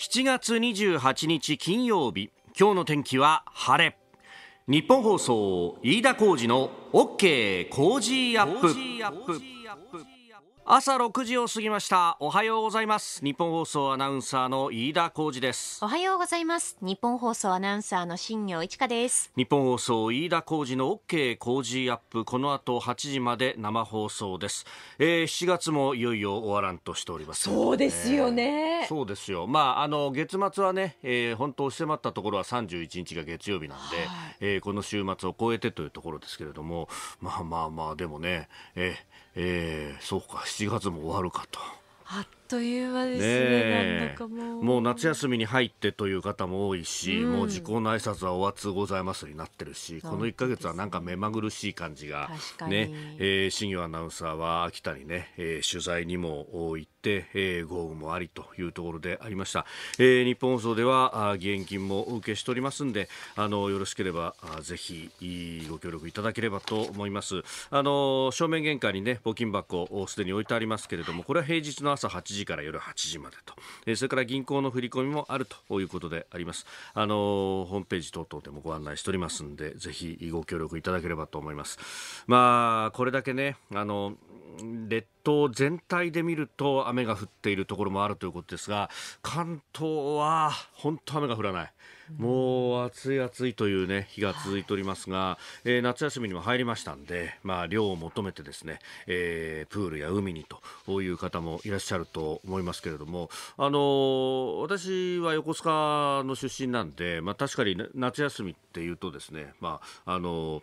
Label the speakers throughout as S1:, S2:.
S1: 7月28日金曜日今日の天気は晴れ日本放送飯田浩二の OK コージーアップ朝6時を過ぎましたおはようございます日本放送アナウンサーの飯田浩二です
S2: おはようございます日本放送アナウンサーの新業一華です
S1: 日本放送飯田浩二の OK 工事アップこの後8時まで生放送です、えー、7月もいよいよ終わらんとしております、そうですよね、そうですよまああの月末はね、えー、本当迫ったところは31日が月曜日なんで、はい、えー、この週末を超えてというところですけれどもまあまあまあでもね、えーえー、そうか7月も終わるかと。
S2: あっという間ですね、ね、も
S1: う夏休みに入ってという方も多いし、うん、もう時効の挨拶はおわつございますになってるし、ね、この1か月はなんか目まぐるしい感じがね、えー、新業アナウンサーは秋田にね、えー、取材にも行って、えー、豪雨もありというところでありました、えー、日本放送では義援金もお受けしておりますんであのよろしければぜひご協力いただければと思いますあの正面玄関にね募金箱すでに置いてありますけれどもこれは平日の朝8時時から夜8時までと、えー、それから銀行の振り込みもあるということであります。あのー、ホームページ等々でもご案内しておりますんで、ぜひご協力いただければと思います。まあ、これだけね、あのー列島全体で見ると雨が降っているところもあるということですが関東は本当雨が降らない、もう暑い暑いという、ね、日が続いておりますが、えー、夏休みにも入りましたんで、まあ、涼を求めてですね、えー、プールや海にという方もいらっしゃると思いますけれども、あのー、私は横須賀の出身なんで、まあ、確かに夏休みっていうとですね、まああのー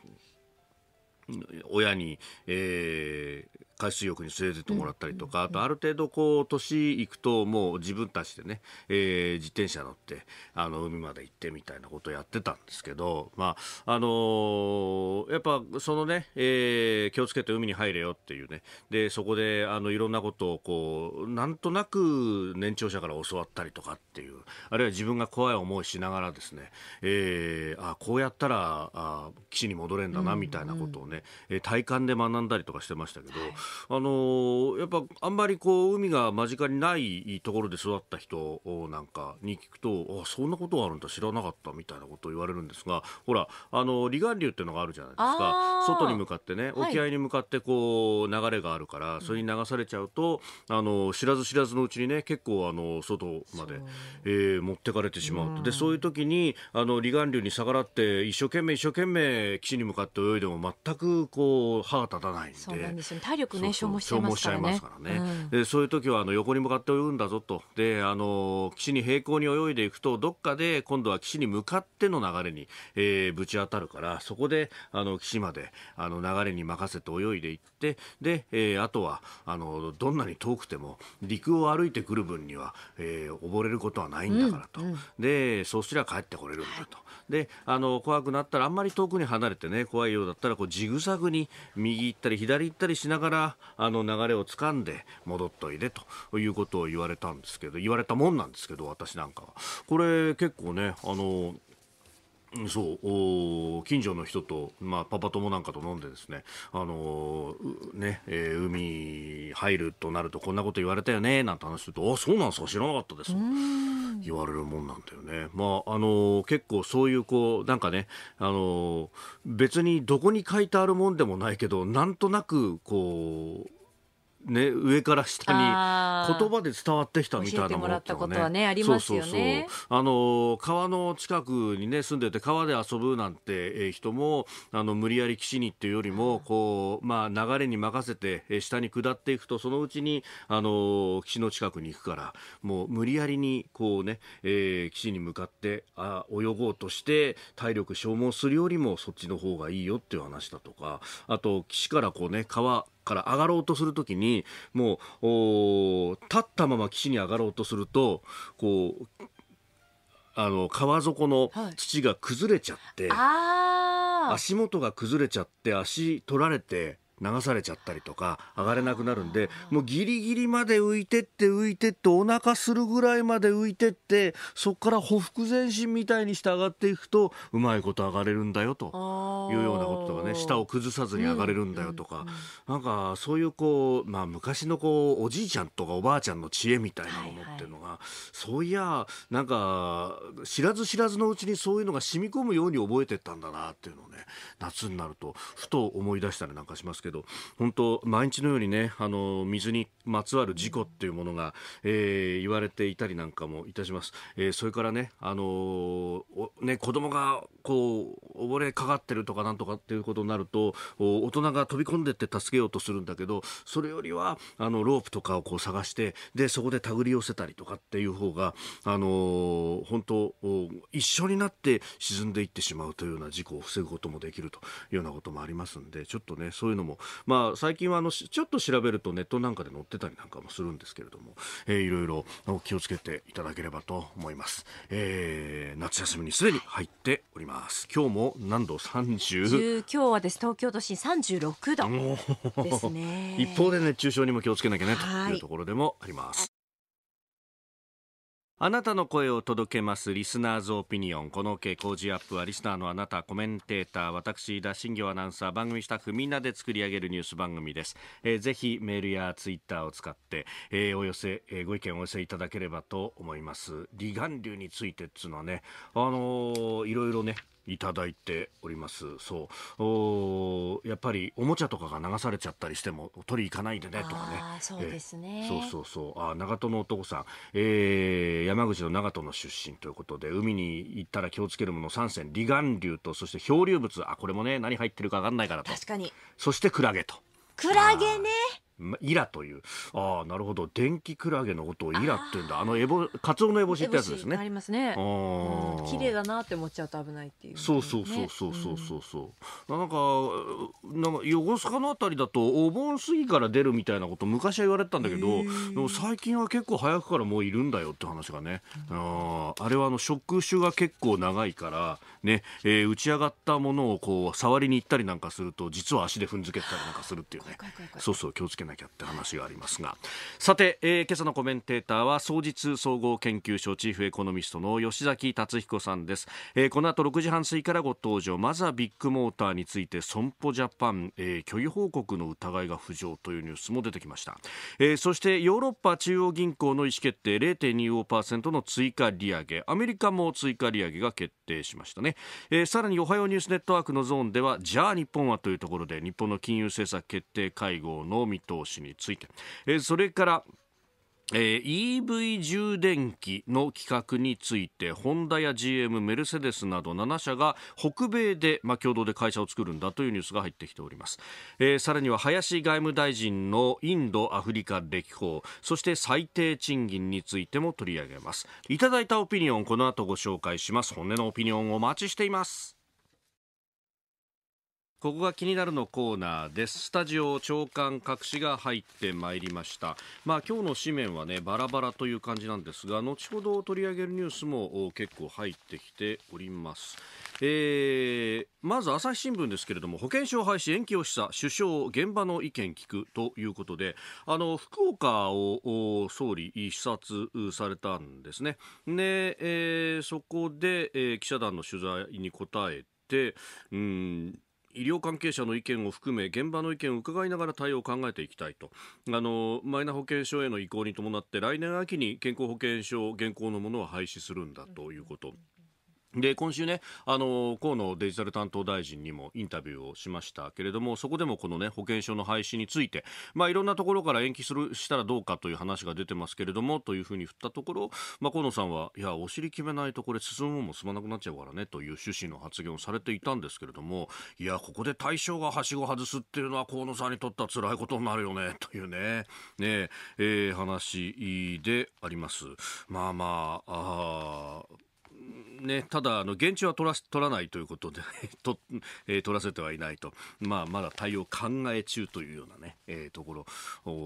S1: 親に、えー、海水浴に連れてってもらったりとか、あとある程度こう、年いくともう自分たちでね、えー、自転車乗って、あの、海まで行ってみたいなことをやってたんですけど、まあ、あのー、やっぱそのね、えー、気をつけて海に入れよっていうね、で、そこで、あの、いろんなことをこう、なんとなく年長者から教わったりとかっていう、あるいは自分が怖い思いしながらですね、えー、あ、こうやったら、あ、岸に戻れんだな、みたいなことをね、うんうん、体感で学んだりとかしてましたけど、はいあのやっぱあんまりこう海が間近にないところで育った人なんかに聞くとあそんなことがあるんだ知らなかったみたいなことを言われるんですがほらあの離岸流っていうのがあるじゃないですか外に向かってね沖合に向かってこう流れがあるから、はい、それに流されちゃうとあの知らず知らずのうちにね結構あの外まで、えー、持ってかれてしまうと、うん、でそういう時にあの離岸流に逆らって一生懸命一生懸命岸に向かって泳いでも全くこう歯が立たないんで。そうな
S2: んですよ、体力くね消耗しちゃいますからね。
S1: で、そういう時はあの横に向かって泳ぐんだぞとであの岸に平行に泳いでいくとどっかで今度は岸に向かっての流れに、えー、ぶち当たるからそこであの岸まであの流れに任せて泳いでいってで、えー、あとはあのどんなに遠くても陸を歩いてくる分には、えー、溺れることはないんだからと、うんうん、でそうすりゃ帰ってこれるんだと。はいであの怖くなったらあんまり遠くに離れてね怖いようだったらこうジグザグに右行ったり左行ったりしながらあの流れを掴んで戻っといでということを言われたんですけど言われたもんなんですけど私なんかはこれ結構ねあのそう近所の人と、まあ、パパ友なんかと飲んでですね,、あのねえー、海入るとなるとこんなこと言われたよねなんて話するとあそうなんですか知らなかったです言われるもんなんだよね、まああの結構そういうこうなんかね、あの別にどこに書いてあるもんでもないけどなんとなくこうね、上から下に言葉で伝わってきたみたいなものってはね、ありますよねあの川の近くに、ね、住んでて川で遊ぶなんてえ人もあの無理やり岸にっていうよりもこう、まあ、流れに任せてえ下に下っていくとそのうちにあの岸の近くに行くからもう無理やりにこうね、ねえー、岸に向かってあ泳ごうとして体力消耗するよりもそっちの方がいいよっていう話だとかあと岸からこう、ね、川から上がろうとするときに、もう、立ったまま岸に上がろうとすると、こう、あの、川底の土が崩れちゃって、
S2: はい、足
S1: 元が崩れちゃって、足取られて、流されちゃったりとか上がれなくなるんでもうギリギリまで浮いてって浮いてってお腹するぐらいまで浮いてってそこからほふく前進みたいにして上がっていくとうまいこと上がれるんだよというようなこととかね下を崩さずに上がれるんだよとか、なんかそういうこう、まあ、昔のこうおじいちゃんとかおばあちゃんの知恵みたいなものっていうのが、そういやなんか知らず知らずのうちにそういうのが染み込むように覚えてったんだなっていうのをね夏になるとふと思い出したりなんかしますけど。けど本当毎日のようにねあの水にまつわる事故っていうものが、えー、言われていたりなんかもいたします、えー、それからねあのー、ね子供がこう溺れかかってるとかなんとかっていうことになると大人が飛び込んでって助けようとするんだけどそれよりはあのロープとかをこう探してでそこで手繰り寄せたりとかっていう方が、あの本当一緒になって沈んでいってしまうというような事故を防ぐこともできるというようなこともありますんでちょっとねそういうのも、まあ、最近はあのちょっと調べるとネットなんかで載ってたりなんかもするんですけれども、えー、いろいろ気をつけていただければと思います。えー、夏休みにすでに入っております今日も何度 30?
S2: 今日はです東京都心36
S1: 度ですね 一方で熱中症にも気をつけなきゃねというところでもあります、あなたの声を届けます。リスナーズオピニオン。この OK 工事アップは、リスナーのあなた、コメンテーター、私、田新業アナウンサー、番組スタッフ、みんなで作り上げるニュース番組です。えー、ぜひ、メールやツイッターを使って、えー、お寄せ、えー、ご意見をお寄せいただければと思います。離岸流についてっつうのはね、あのー、いろいろね、いただいております。そうおやっぱりおもちゃとかが流されちゃったりしても取り行かないでねとかね。そうですね。そうそうそうあ長門の男さん、えー、山口の長門の出身ということで海に行ったら気をつけるもの3選離岸流とそして漂流物あこれもね何入ってるかわかんないからと確かにそしてクラゲと
S2: クラゲね。
S1: イラという。ああ、なるほど。電気クラゲのことをイラって言うんだ。あの、エボ、カツオのエボシってやつですね。ありますね。うん。綺麗
S2: だなって思っちゃうと危ないっていう、ね、そうそうそうそうそ
S1: うそう、うん、なんか、なんか、横須賀のあたりだと、お盆過ぎから出るみたいなこと昔は言われてたんだけど、でも最近は結構早くからもういるんだよって話がね。うん、ああれはあの、触手が結構長いから、ねえー、打ち上がったものをこう触りに行ったりなんかすると実は足で踏んづけたりなんかするっていうねそうそう気をつけなきゃって話がありますがさて、えー、今朝のコメンテーターは総日総合研究所チーフエコノミストの吉崎達彦さんです、えー、この後6時半過ぎからご登場まずはビッグモーターについて損保ジャパン、えー、虚偽報告の疑いが浮上というニュースも出てきました、えー、そしてヨーロッパ中央銀行の意思決定0.25%の追加利上げアメリカも追加利上げが決定しましたねね、えー、さらにおはようニュースネットワークのゾーンではじゃあ日本はというところで日本の金融政策決定会合の見通しについて、えー、それからえー、EV 充電器の企画についてホンダや GM、メルセデスなど7社が北米で、まあ、共同で会社を作るんだというニュースが入ってきております、えー、さらには林外務大臣のインド・アフリカ歴訪そして最低賃金についても取り上げますいただいたオピニオンこの後ご紹介します本音のオピニオンをお待ちしていますここが気になるのコーナーです。スタジオ長官隠しが入ってまいりました。まあ今日の紙面はね、バラバラという感じなんですが、後ほど取り上げるニュースも結構入ってきております。えー、まず朝日新聞ですけれども、保険証廃止延期を示唆、首相現場の意見聞くということで、あの、福岡を総理視察されたんですね。で、えー、そこで、えー、記者団の取材に答えて、うん、医療関係者の意見を含め現場の意見を伺いながら対応を考えていきたいとあのマイナ保険証への移行に伴って来年秋に健康保険証現行のものは廃止するんだということ。うんで今週ね、あの河野デジタル担当大臣にもインタビューをしましたけれども、そこでもこの、ね、保険証の廃止について、まあ、いろんなところから延期するしたらどうかという話が出てますけれども、というふうに振ったところ、まあ、河野さんは、いや、お尻決めないと、これ、進むもも進まなくなっちゃうからねという趣旨の発言をされていたんですけれども、いや、ここで対象がはしご外すっていうのは、河野さんにとっては辛いことになるよねというね、ねええー、話であります。まあまああね、ただあの現地は取ら取らないということで と、えー、取らせてはいないと、まあ、まだ対応考え中というようなね、えー、ところ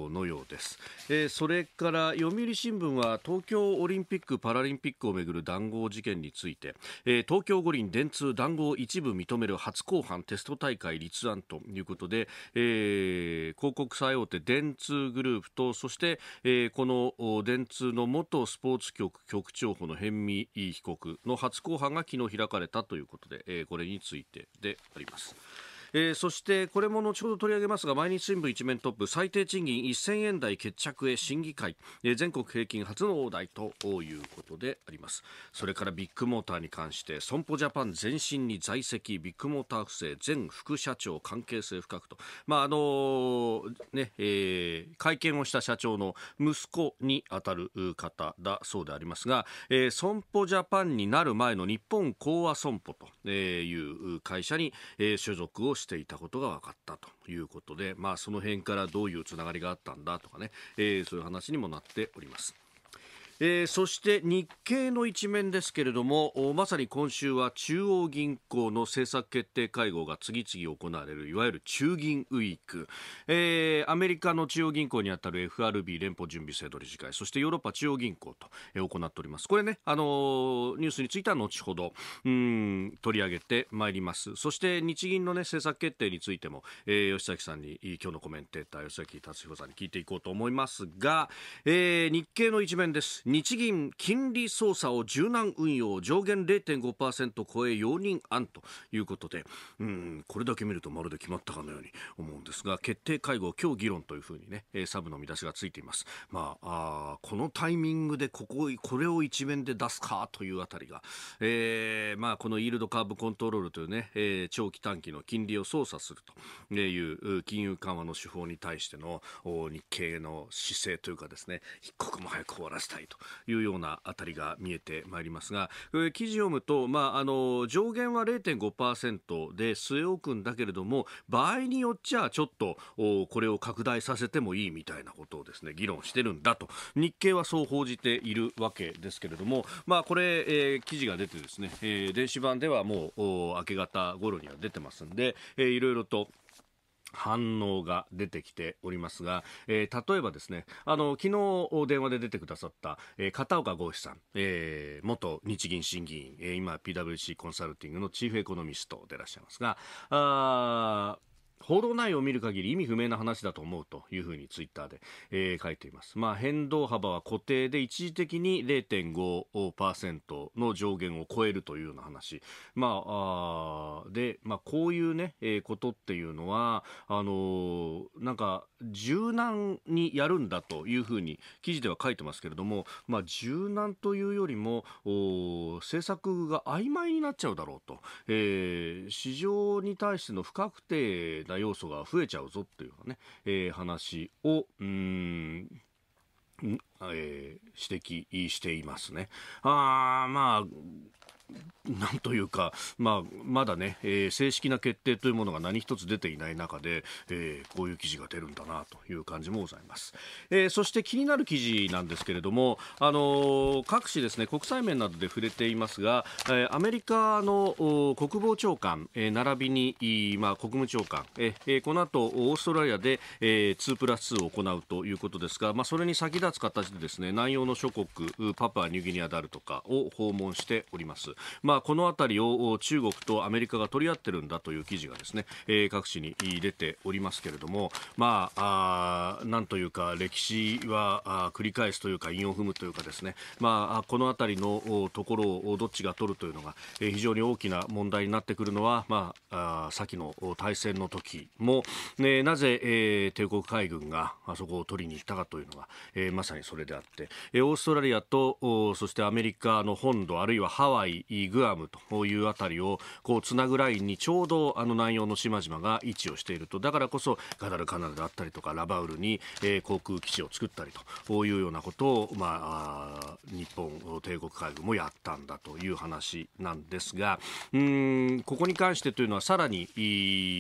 S1: のようです、えー、それから読売新聞は東京オリンピック・パラリンピックをめぐる談合事件について、えー、東京五輪電通談合一部認める初公判テスト大会立案ということで、えー、広告最大手電通グループとそして、えー、この電通の元スポーツ局局長補の辺見被告の初公判が昨日開かれたということで、えー、これについてであります。えー、そしてこれも後ほど取り上げますが毎日新聞一面トップ最低賃金1000円台決着へ審議会、えー、全国平均初の大台ということでありますそれからビッグモーターに関して損保ジャパン全身に在籍ビッグモーター不正前副社長関係性深くと、まああのー、ねえー、会見をした社長の息子にあたる方だそうでありますが、えー、損保ジャパンになる前の日本興和損保という会社に所属をしていたことが分かったということで、まあ、その辺からどういうつながりがあったんだとかね、えー、そういう話にもなっております。えー、そして日経の一面ですけれどもまさに今週は中央銀行の政策決定会合が次々行われるいわゆる中銀ウィーク、えー、アメリカの中央銀行にあたる FRB 連邦準備制度理事会そしてヨーロッパ中央銀行と、えー、行っておりますこれね、あのー、ニュースについては後ほどうん取り上げてまいりますそして日銀の、ね、政策決定についても、えー、吉崎さんに今日のコメンテーター吉崎達彦さんに聞いていこうと思いますが、えー、日経の一面です日銀金利操作を柔軟運用上限0.5%超え容認案ということでうんこれだけ見るとまるで決まったかのように思うんですが決定会合今日議論というふうにねサブの見出しがついていますまああこのタイミングでこここれを一面で出すかというあたりが、えー、まあこのイールドカーブコントロールというね、えー、長期短期の金利を操作するという金融緩和の手法に対しての日経の姿勢というかですね一刻も早く終わらせたいというようなあたりが見えてまいりますが、記事を読むと、まあ、あの上限は0.5%で据え置くんだけれども場合によっちゃちょっとこれを拡大させてもいいみたいなことをですね議論してるんだと日経はそう報じているわけですけれども、まあ、これ、えー、記事が出てですね、えー、電子版ではもう明け方頃には出てますんで、えー、いろいろと反応が出てきておりますが、えー、例えばですね、あの、昨日電話で出てくださった、えー、片岡剛志さん、えー、元日銀審議員、えー、今 PWC コンサルティングのチーフエコノミストでいらっしゃいますが、あー報道内容を見る限り意味不明な話だと思うというふうにツイッターで、えー、書いています。まあ変動幅は固定で一時的に0.5%の上限を超えるというような話。まあ、あで、まあこういうね、えー、ことっていうのは、あのー、なんか柔軟にやるんだというふうに記事では書いてますけれども、まあ柔軟というよりも、お政策が曖昧になっちゃうだろうと。えー、市場に対しての不確定た要素が増えちゃうぞっていうかね、えー、話を、うーん、えー、指摘していますね。ああ、まあ、なんというか、まあ、まだね、えー、正式な決定というものが何一つ出ていない中で、えー、こういう記事が出るんだなという感じもございます、えー、そして気になる記事なんですけれども、あの各紙ですね国際面などで触れていますが、えアメリカの国防長官、え並びに、まあ、国務長官、えこの後オーストラリアで、え2プラス2を行うということですが、まあ、それに先立つ形でですね南洋の諸国パプアニューギニアであるとかを訪問しておりますまあ、この辺りを中国とアメリカが取り合ってるんだという記事がですね、えー、各地に出ておりますけれども、まあ、あなんというか歴史は繰り返すというか韻を踏むというかですね、まあ、この辺りのところをどっちが取るというのが、え非常に大きな問題になってくるのは、まあ、あ先の大戦の時も、ね、なぜ、えー、帝国海軍があそこを取りに行ったかというのが、えー、まさにそれであって、えー、オーストラリアとそしてアメリカの本土あるいはハワイグアムというあたりをこうつなぐラインにちょうどあの南洋の島々が位置をしているとだからこそガダルカナルだったりとかラバウルに、えー、航空基地を作ったりというようなことを、まあ、日本帝国海軍もやったんだという話なんですがうんここに関してというのはさらに、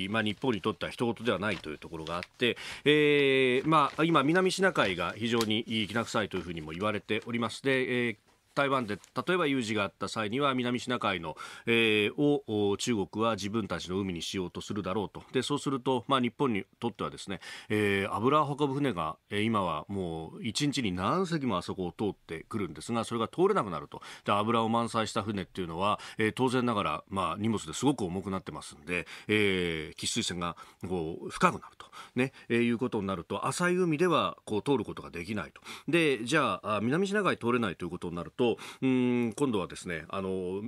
S1: まあ、日本にとっては人事ではないというところがあって、えーまあ、今、南シナ海が非常にきな臭いというふうにも言われております。で、えー台湾で例えば有事があった際には南シナ海の、えー、を中国は自分たちの海にしようとするだろうとでそうすると、まあ、日本にとってはですね、えー、油を運ぶ船が今はもう1日に何隻もあそこを通ってくるんですがそれが通れなくなるとで油を満載した船っていうのは、えー、当然ながら、まあ、荷物ですごく重くなってますんで、えー、喫水線がこう深くなると、ねえー、いうことになると浅い海ではこう通ることができないとでじゃあ南シナ海通れないということになるとうん今度はですね、あの、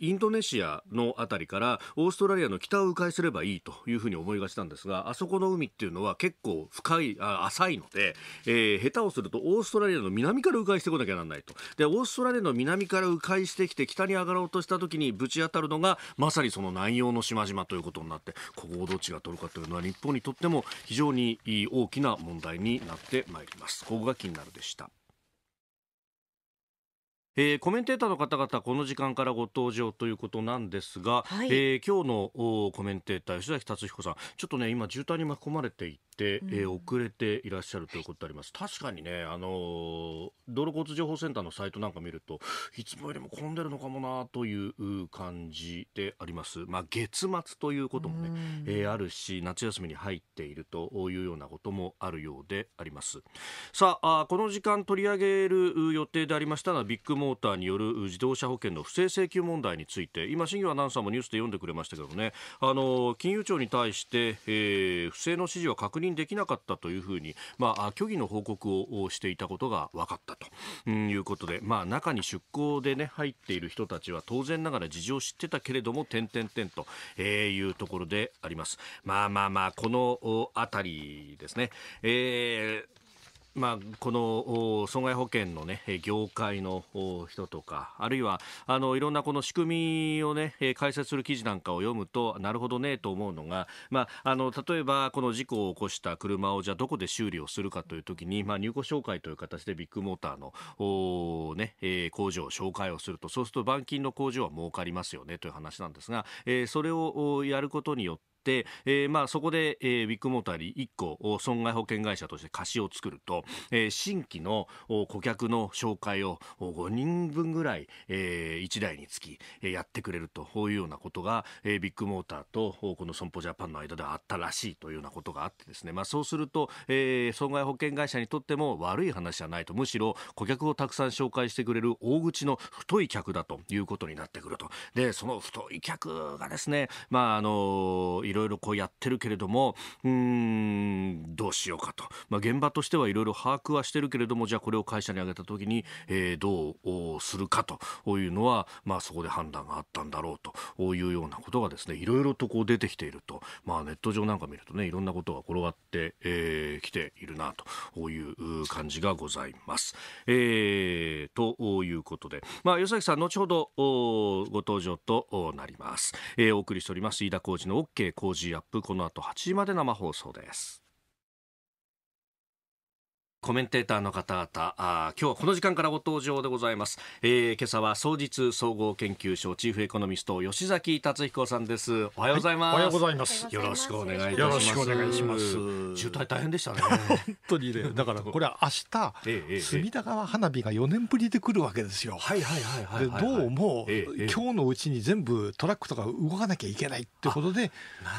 S1: インドネシアのあたりからオーストラリアの北を迂回すればいいというふうに思いがちなんですがあそこの海っていうのは結構深いあ浅いので、えー、下手をするとオーストラリアの南から迂回してこなきゃならないとでオーストラリアの南から迂回してきて北に上がろうとした時にぶち当たるのがまさにその南洋の島々ということになってここをどっちが取るかというのは日本にとっても非常に大きな問題になってまいります。ここが気になるでしたえー、コメンテーターの方々この時間からご登場ということなんですが、はい、えー、今日のコメンテーター吉崎達彦さんちょっとね今渋滞に巻き込まれていて、えー、遅れていらっしゃるということであります。確かにね、あのー、道路交通情報センターのサイトなんか見ると、いつもよりも混んでるのかもなという感じであります。まあ、月末ということもね、えー、あるし、夏休みに入っているというようなこともあるようであります。さあ、あこの時間取り上げる予定でありましたのは、ビッグモーターによる自動車保険の不正請求問題について、今、新業アナウンサーもニュースで読んでくれましたけどね、あの金融庁に対して、えー、不正の指示は確認認できなかったというふうに、まあ、虚偽の報告をしていたことが分かったということで、まあ、中に出向で、ね、入っている人たちは当然ながら事情を知ってたけれども、点々点と、えいうところであります。まあまあまあ、このあたりですね。えーまあ、この損害保険の、ね、業界の人とかあるいはあのいろんなこの仕組みを、ね、解説する記事なんかを読むとなるほどねと思うのが、まあ、あの例えばこの事故を起こした車をじゃあどこで修理をするかというときに、まあ、入庫紹介という形でビッグモーターのー、ねえ工場を紹介をするとそうすると板金の工場は儲かりますよねという話なんですが、えー、それをやることによって、えー、まあそこで、えー、ビッグモーターに1個損害保険会社として貸しを作ると、えー、新規の顧客の紹介を5人分ぐらい、えー、1台につきやってくれるというようなことが、えー、ビッグモーターとこの損保ジャパンの間ではあったらしいというようなことがあってですね、まあ、そうすると、えー、損害保険会社にとっても悪い話じゃないとむしろ顧客をたくさん紹介してくれる大口の太い客だということになってくるとでその太い客がですね、まああのいろいろこうやってるけれどもうんどうしようかと、まあ、現場としてはいろいろ把握はしてるけれどもじゃあこれを会社に挙げた時に、えー、どうするかというのは、まあ、そこで判断があったんだろうというようなことがですねいろいろとこう出てきていると、まあ、ネット上なんか見るとねいろんなことが転がってき、えー、ているなという感じがございます。えー、ということで、まあ、吉崎さん後ほどご登場となります。えー、お送りしております飯田浩二の OK 工事アップこの後8時まで生放送ですコメンテーターの方々あ今日はこの時間からご登場でございます、えー、今朝は総実総合研究所チーフエコノミスト吉崎達彦さんですおはようございます、はい、おはようございますよろしくお願いします。よろしくお願いします渋滞大変でしたね 本当にねだからこ
S3: れは明日、ええ、隅田川花火が4年ぶりで来るわけですよはいはいはいはい、どうも、ええ、今日のうちに全部トラックとか動かなきゃいけないってことで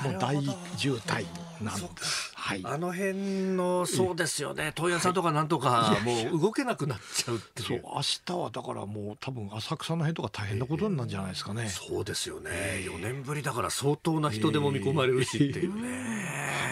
S3: もう大渋滞なんですはいあの辺のそうで
S1: すよね問屋さん朝とかなんとかもう
S3: 動けなくなっちゃうっていう、はい、そう明日はだからもう多分浅草の辺とか大変なことになるんじゃないですかね、えー、
S1: そうですよね、え4年ぶりだから相当な人でも見込まれるしっていうね、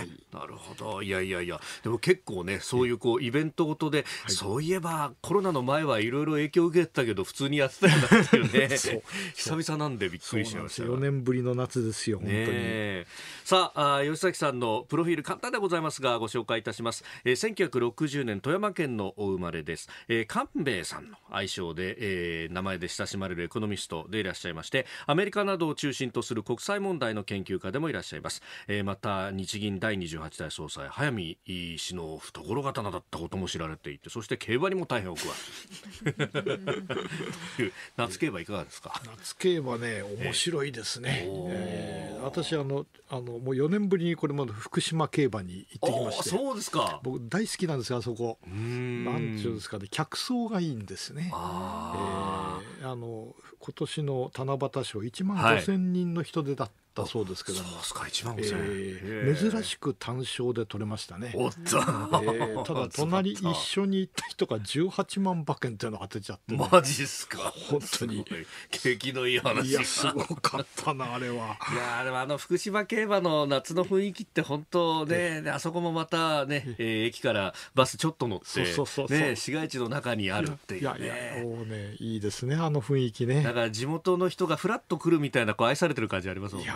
S1: えー、なるほどいやいやいやでも結構ねそういうこうイベントごとで、はい、そういえばコロナの前はいろいろ影響を受けてたけど普通にやってたよなっていうね 久々なんでびっくりしました4
S3: 年ぶりの夏ですよ本当に、ね、
S1: さああ吉崎さんのプロフィール簡単でございますがご紹介いたします、えー、1960年富山県のお生まれです、えー、官兵衛さんの愛称で、えー、名前で親しまれるエコノミストでいらっしゃいましてアメリカなどを中心とする国際問題の研究家でもいらっしゃいます、えー、また日銀第28代総裁早見氏の懐刀だったことも知られていてそして競馬にも大変お詳しい 夏競馬いかがですか
S3: 夏競馬ね面白いですね、えー、私あのあのもう4年ぶりにこれまで福島競馬に行ってきましてそうですか僕大好きなんですよあそこなんちゅうんですかね客層がいいんですねあ、えー、あの今年の七夕賞一万五千人の人出だっったそうですけども、えー、珍しく単勝で取れましたねおっと、えー、ただ 隣一緒に行った人が18万馬券っていうのを当てちゃって、ね、マジっすか本当に
S1: 景気のいい話いやすごかったなあれはいやでもあの福島競馬の夏の雰囲気って本当ねあそこもまたね、えー、駅からバスちょっと乗ってね市街地の中にあるっていう、ね、いや
S3: いやおねいいですねあの雰囲気ね
S1: だから地元の人がフラッと来るみたいなこう愛されてる感じありますもんね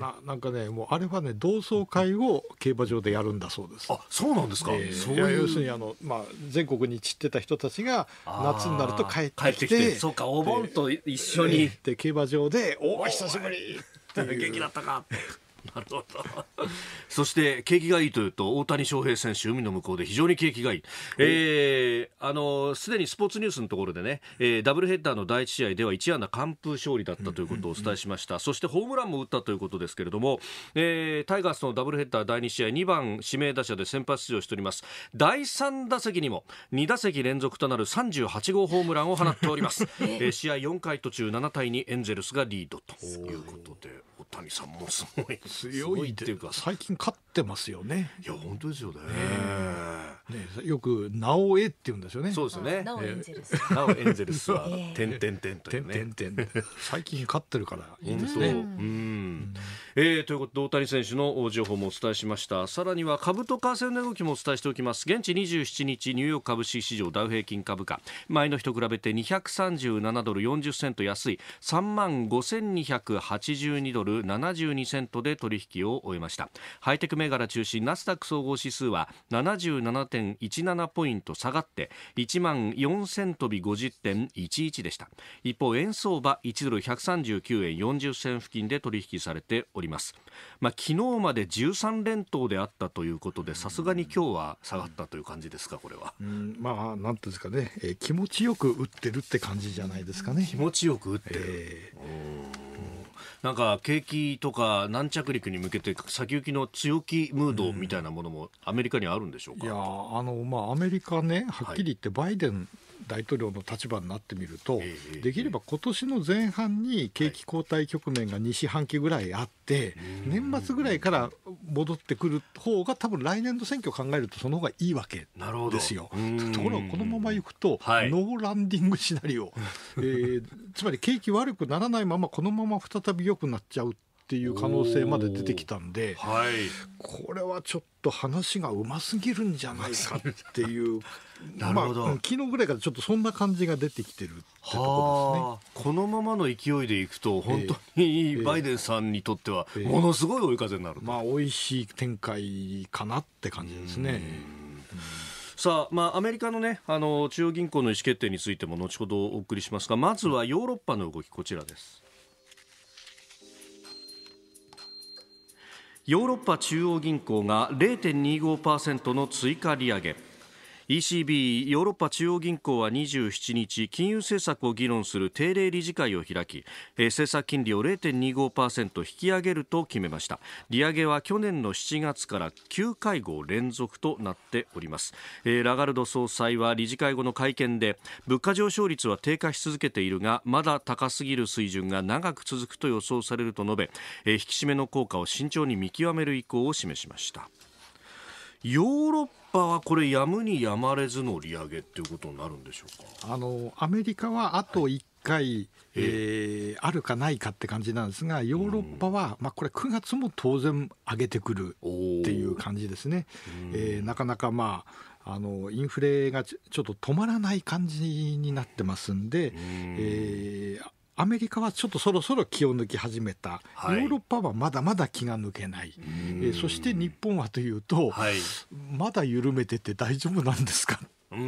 S1: な
S3: なんかねもうあれはね同窓会を競馬場でやるんだそうです。あそうなんですか、えー、そう要するにあの、まあ、全国に散ってた人たちが夏になると帰ってきててそうかお盆と一緒に。で競馬場で「おお久しぶり!」って元気だったかなるほど。
S1: そして景気がいいというと大谷翔平選手海の向こうで非常に景気がいい。えー、あのすでにスポーツニュースのところでね、えー、ダブルヘッダーの第1試合では1安打完封勝利だったということをお伝えしました。そしてホームランも打ったということですけれども、えー、タイガースのダブルヘッダー第2試合2番指名打者で先発出場しております。第3打席にも2打席連続となる38号ホームランを放っております。えー、試合4回途中7対2エンゼルスがリードということで、大谷さんもすごい。強いっていうか
S3: 最近勝ってますよねいや本当ですよね、ね、よく「なおえ」って言うんですよねそうですよねなおエンゼルス なおエンゼルスは「点ん点」というね最近勝ってるからいいですね
S1: えー、ということで大谷選手の情報もお伝えしましたさらには株と為替の動きもお伝えしておきます現地27日ニューヨーク株式市場ダウ平均株価前の日と比べて237ドル40セント安い3万5282ドル72セントで取引を終えましたハイテク銘柄中心ナスダック総合指数は77.17ポイント下がって1万4000飛び50.11でした一方円相場1ドル139円40銭付近で取引されておりますまあ昨日まで13連投であったということでさすがに今日は下がったという感じですかこれは
S3: まあなんていうんですかね、えー、気持ちよく打ってるって感じじゃないですかね気持ちよく打
S1: ってる、えーなんか景気とか軟着陸に向けて先行きの強気ムードみたいなものもアメリカにあるんでしょうか、うん、いやあの、まあ、アメリ
S3: カね、はっきり言って、バイデン大統領の立場になってみると、できれば今年の前半に景気後退局面が2四半期ぐらいあって、年末ぐらいから戻ってくる方が多分来年の選挙を考えるとその方がいいわけですよ。ところがこのままいくと、ノーランディングシナリオ、えつまり景気悪くならないままこのまま再び良くなっちゃうっていう可能性まで出てきたんで、はい、これはちょっと話がうますぎるんじゃないかっていうなるほど、まあ、昨日ぐらいからちょっとそんな感じが出てきてるってとこ
S1: ですねこのままの勢いでいくと本当にバイデンさんにとってはものすごい追い風になる、えーえー、
S3: まあ美味しい展開かなって感じですね。
S1: さあ、まあ、アメリカのね、あの、中央銀行の意思決定についても後ほどお送りしますが、まずはヨーロッパの動き、こちらです。ヨーロッパ中央銀行が0.25%の追加利上げ。ECB= ヨーロッパ中央銀行は27日金融政策を議論する定例理事会を開き、えー、政策金利を0.25%引き上げると決めました利上げは去年の7月から9会合連続となっております、えー、ラガルド総裁は理事会後の会見で物価上昇率は低下し続けているがまだ高すぎる水準が長く続くと予想されると述べ、えー、引き締めの効果を慎重に見極める意向を示しましたヨーロッパはこれやむにやまれずの利上げっていうことになるんでしょうかあのアメリカはあと1回、はい、え
S3: ー、あるかないかって感じなんですがヨーロッパは、まあ、これ9月も当然上げてくるっていう感じですね。えー、なかなかまああのインフレがちょっと止まらない感じになってますんで、んえー、アメリカはちょっとそろそろ気を抜き始めた、はい、ヨーロッパはまだまだ気が抜けない、えそして日本はというと、はい、まだ緩めてて大丈夫なんですかで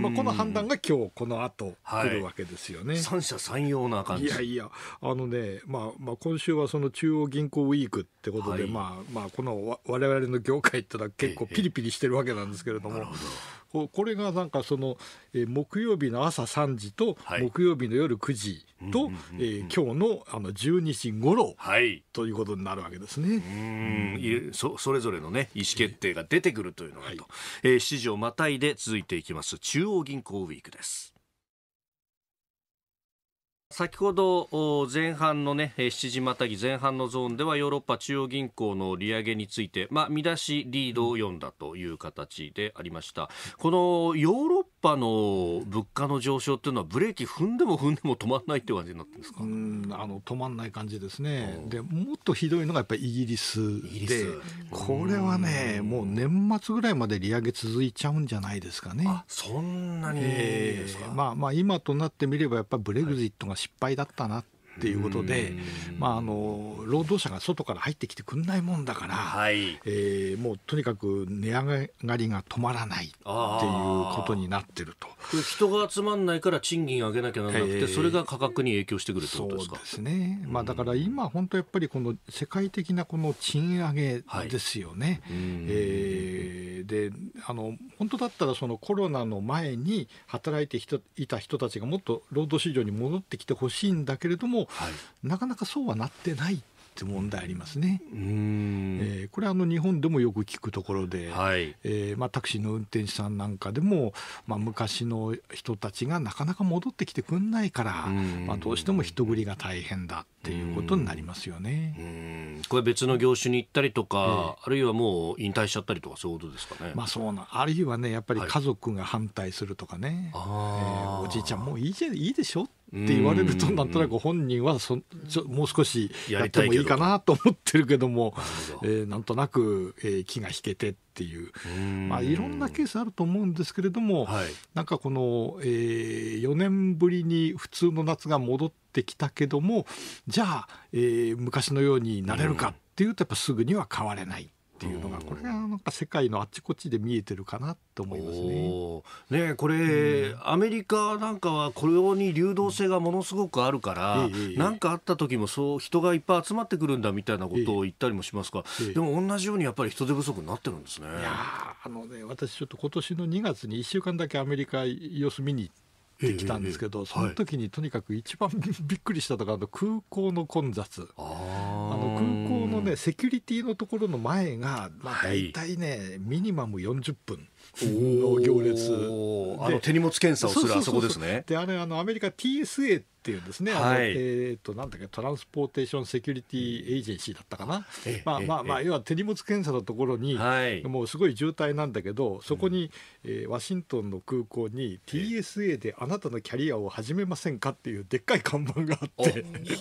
S3: まあ、この判断が今日この後来るわけですよね。はい、三者三様な感じいやいやあのね、まあ、まあ今週はその中央銀行ウィークってことで、はい、まあまあこの我々の業界ってのは結構ピリピリしてるわけなんですけれども。ええこれがなんかその、えー、木曜日の朝3時と、木曜日の夜9時と、え今日のあの12時
S1: ごろ、はい、ということになるわけですね
S3: う
S1: んそそれぞれの、ね、意思決定が出てくるというのがと、えー、えー、7時をまたいで続いていきます中央銀行ウィークです。先ほど前半のね7時またぎ前半のゾーンではヨーロッパ中央銀行の利上げについて、まあ、見出しリードを読んだという形でありましたこのヨーロッ波の物価の上昇っていうのはブレーキ踏んでも踏んでも止まらないって感じになってんで
S3: すかうんあの止まらない感じですね、でもっとひどいのがやっぱりイギリスでこれはねもう年末ぐらいまで利上げ続いちゃうんじゃないですかねそんなに、えー、まあまあ今となってみればやっぱりブレグジットが失敗だったなっっていうことで、まあ、あの労働者が外から入ってきてくんないもんだから、はい、えー、もうとにかく値上がりが止まらないってい
S1: うことになってると人が集まんないから賃金上げなきゃならなくて、えー、それが価格に影響してくるってことですかそうです
S3: ね、まあ、だから今、本当やっぱりこの世界的なこの賃上げですよね。はい、えー、であの本当だったらそのコロナの前に働いていた人たちがもっと労働市場に戻ってきてほしいんだけれどもはい、なかなかそうはなってないって問題ありますね。うえー、これはあの日本でもよく聞くところで、はい、えー、まあ、タクシーの運転手さんなんかでも、まあ、昔の人たちがなかなか戻ってきてくんないから、まあ、どうしても人繰りが大変だっていうことになりますよね。
S1: これ別の業種に行ったりとか、えー、あるいはもう引退しちゃったりとかそういうことですかね。まあ、そうな
S3: あるいはねやっぱり家族が反対するとかね、はい、えー、おじいちゃんもういいじゃいいでしょっって言われると、なんとなく本人はそちょもう少しやってもいいかなと思ってるけども、どえー、なんとなく、えー、気が引けてっていうまあ、いろんなケースあると思うんですけれども、はい、なんかこの、えー、4年ぶりに普通の夏が戻ってきたけどもじゃあ、えー、昔のようになれるかっていうとやっぱすぐには変われない。
S1: っていうのが、これ
S3: がなんか世界のあちこちで見えてるかな
S1: と思いますね。ねこれ、うん、アメリカなんかはこれに流動性がものすごくあるから、何、ええ、かあった時もそう人がいっぱい集まってくるんだみたいなことを言ったりもしますが、え、でも
S3: 同じようにやっぱり人手不足になってるんですね。いやあのね私ちょっと今年の2月に1週間だけアメリカ様子見にっきたんですけど、ええ、その時にとにかく一番びっくりしたのが、はい、空港の混雑。セキュリティのところの前が、まあ、大体ね、はい、ミニマム40分の行列あの手荷物検査をするあそこですねであれあのアメリカ TSA っていうんですね、はい、えっ、ー、となんだっけトランスポーテーションセキュリティエージェンシーだったかな、まあまあまあ要は手荷物検査のところに、はい、もうすごい渋滞なんだけどそこに、うん、えー、ワシントンの空港に TSA であなたのキャリアを始めませんかっていうでっかい看板があって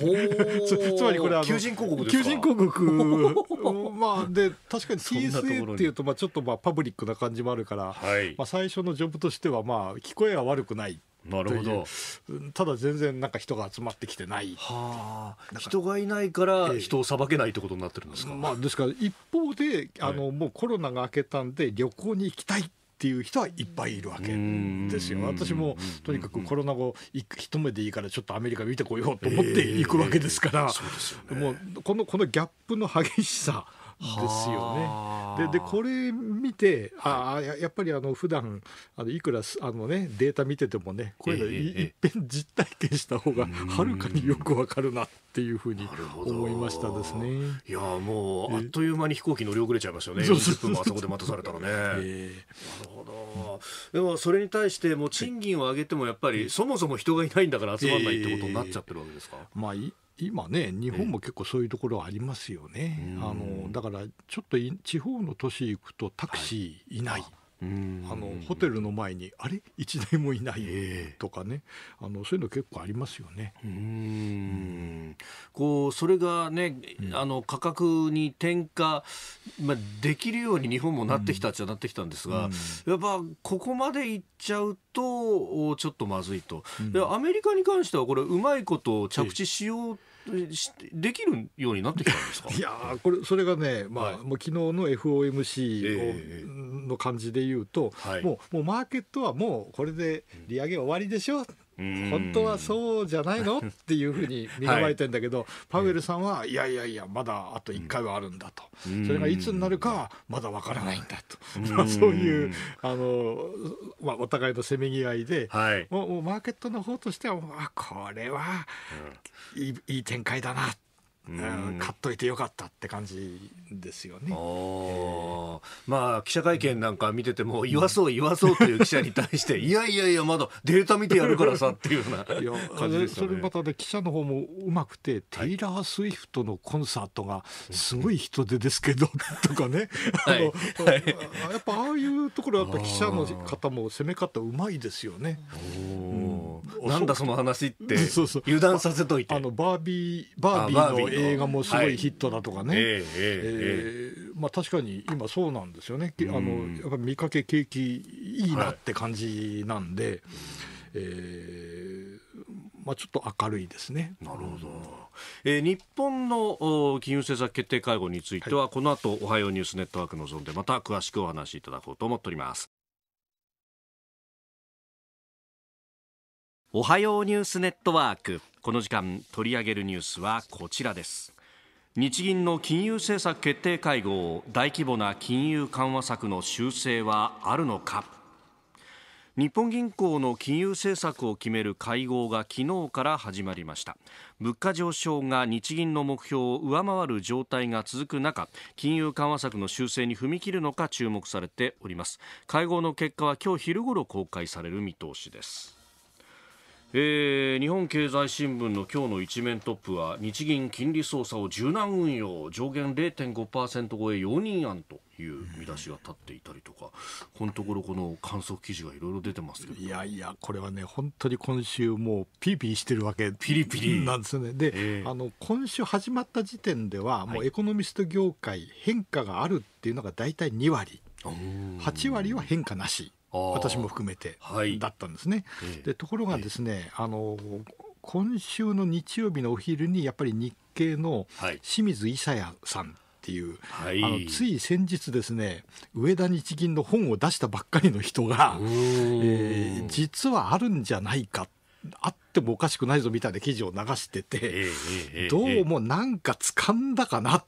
S3: つまりこれ求人広告求人広告 まあで確かに TSA っていうとまあちょっとまあパブリックな感じもあるからから、はい、まあ、最初のジョブとしては、まあ、聞こえは悪くない。なるほどただ全然なんか人が集まってきてな
S1: いはあ人がいないから人をさばけないってことになってるんですか、ええ、まあ、
S3: ですから一方であの、もうコロナが明けたんで旅行に行きたいっていう人はいっぱいいるわ
S1: けですよ。私も
S3: とにかくコロナ後一目でいいからちょっとアメリカ見てこようと思って行くわけですから、えー、うね、もうこのこのギャップの激しさ、ですよね。ででこれ見て、ああやっぱりあの普段あのいくらあの、ね、データ見ててもねこういうのい,、いっぺん実体験した方がはるかによく
S1: わかるなっていうふうに思いましたですねいやもうあっという間に飛行機乗り遅れちゃいましたよね40分もあそこで待たされたらね、えー、なるほどでもそれに対しても賃金を上げてもやっぱりそもそも人がいないんだから集まらないってことになっちゃってるわけですか、え
S3: ー、まあ、今ね日本も結構そういうところありますよね、えー、あのだからちょっと地方の都市行くとタクシーいない、はいあのホテルの前にあれ1台もいないとかね、あのそういうの結構ありますよね。うん
S1: こうそれがね、あの価格に転嫁、まあ、できるように日本もなってきたっちゃなってきたんですが、やっぱここまでいっちゃうとちょっとまずいと、でアメリカに関してはこれうまいこと着地しようできるようになってきたんですかいやこれそれがね、まあ、はい、もう昨
S3: 日の FOMC を、の感じで言うと、えー、もうもうマーケットはもうこれで利上げ終わりでしょ、うん
S1: 本当は
S3: そうじゃないのっていうふうに身構えてんだけど、はい、パウエルさんはいやいやいやまだあと1回はあるんだと、うん、それがいつになるかはまだわからないんだ
S1: と、うん、そういう
S3: あの、まあ、お互いのせめぎ合いで、はい、もうマーケットの方としてはあこれは、
S1: うん、いいい展開だな買っといてよかったって感じですよね。まあ記者会見なんか見てても、言わそう言わそうという記者に対していやいやいやまだデータ見てやるからさっていうような 感じで、ね、それ
S3: またね記者の方もうまくて、はい、テイラー・スウィフトのコンサートがすごい人手ですけど、とかね、はい、あやっぱああいうところやっぱ記者の方も攻め方うまいですよね。
S1: なんだその話って
S3: 油断させといてあのバービーバービーの映画もすごいヒットだとかね、はいええまあ、確かに今、そうなんですよね、あのやっぱ見かけ景気いいなって感じなんで、はい、えー、まあ、ちょっと明るいですね。なる
S2: ほど
S1: えー、日本の金融政策決定会合については、この後おはようニュースネットワークのゾーンでまた詳しくお話しいただこうと思っておりますおはようニュースネットワークこの時間取り上げるニュースはこちらです日銀の金融政策決定会合大規模な金融緩和策の修正はあるのか日本銀行の金融政策を決める会合が昨日から始まりました物価上昇が日銀の目標を上回る状態が続く中金融緩和策の修正に踏み切るのか注目されております会合の結果は今日昼ごろ公開される見通しですえー、日本経済新聞の今日の一面トップは日銀金利操作を柔軟運用上限0.5%超え容認案という見出しが立っていたりとか、このところこの観測記事がいろいろ出て
S3: ますけどいやいやこれはね本当に今週もうピリピリしてるわけピリピリなんですよねで、えー、あの今週始まった時点ではもうエコノミスト業界変化があるっていうのが大体2割
S1: 8
S3: 割は変化なし私も含めてだったんですね。はい、でところがですね、えあの今週の日曜日のお昼にやっぱり日系の清水伊佐也さんっていう、はい、あのつい先日ですね上田日銀の本を出したばっかりの人が、えー、実はあるんじゃないかあってもおかしくないぞみたいな記事を流してて、えどうもなんか掴んだかなっ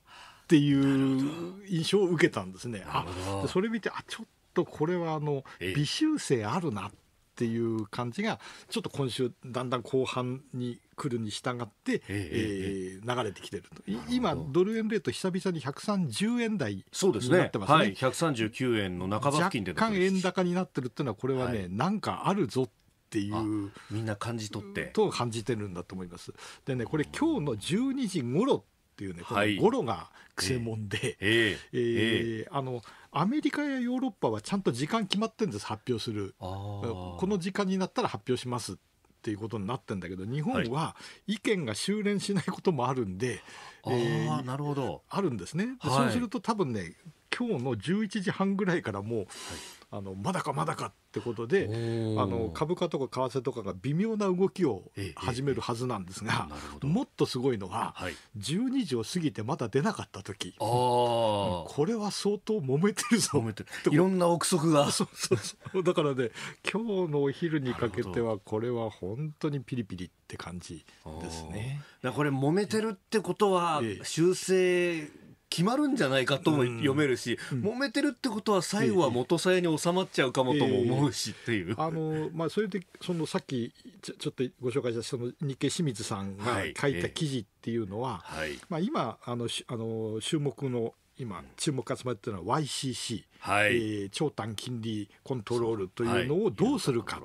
S3: ていう印象を受けたんですね。あそれ見てあちょっとこれはあの微修正あるなっていう感じがちょっと今週だんだん後半に来るに従って、
S1: ええ流れてきてると
S3: 今ドル円レート久々に130円台になってますねね、はい、
S1: 139円の半ば付近で若干
S3: 円高になってるっていうのはこれはね、はい、なんかあるぞってっていうみんな感じ取ってと感じてるんだと思いますでねこれ今日の12時頃っていうね、このゴロがくせもんで、えあのアメリカやヨーロッパはちゃんと時間決まってるんです発表するこの時間になったら発表しますっていうことになってんだけど日本は意見が修練しないこともあるんで、はい、えー、なるほどあるんですね、はい、そうすると多分ね今日の11時半ぐらいからもう、はい、あのまだかまだかってってことで、あの株価とか為替とかが微妙な動きを始めるはずなんですが、もっとすごいのが、はい、12時を過ぎてまだ出なかった時これは相当揉めてるぞ揉めてるいろんな憶測がそうそうそうだからね今日のお昼にかけてはこれは本当にピリピリって感じですね。
S1: これ揉めてるってことは、修正決まるんじゃないかとも読めるし、うん、揉めてるってことは最後は元さやに収まっちゃうかもとも思うしっていう、えー、あ
S3: のまあ、それでそのさっきちょっとご紹介したその日経清水さんが書いた記事っていうのは、はいえー、まあ、今あのあの注目の今注目が集まっているのは YCC、はい、えー、長短金利コントロールというのをどうするか。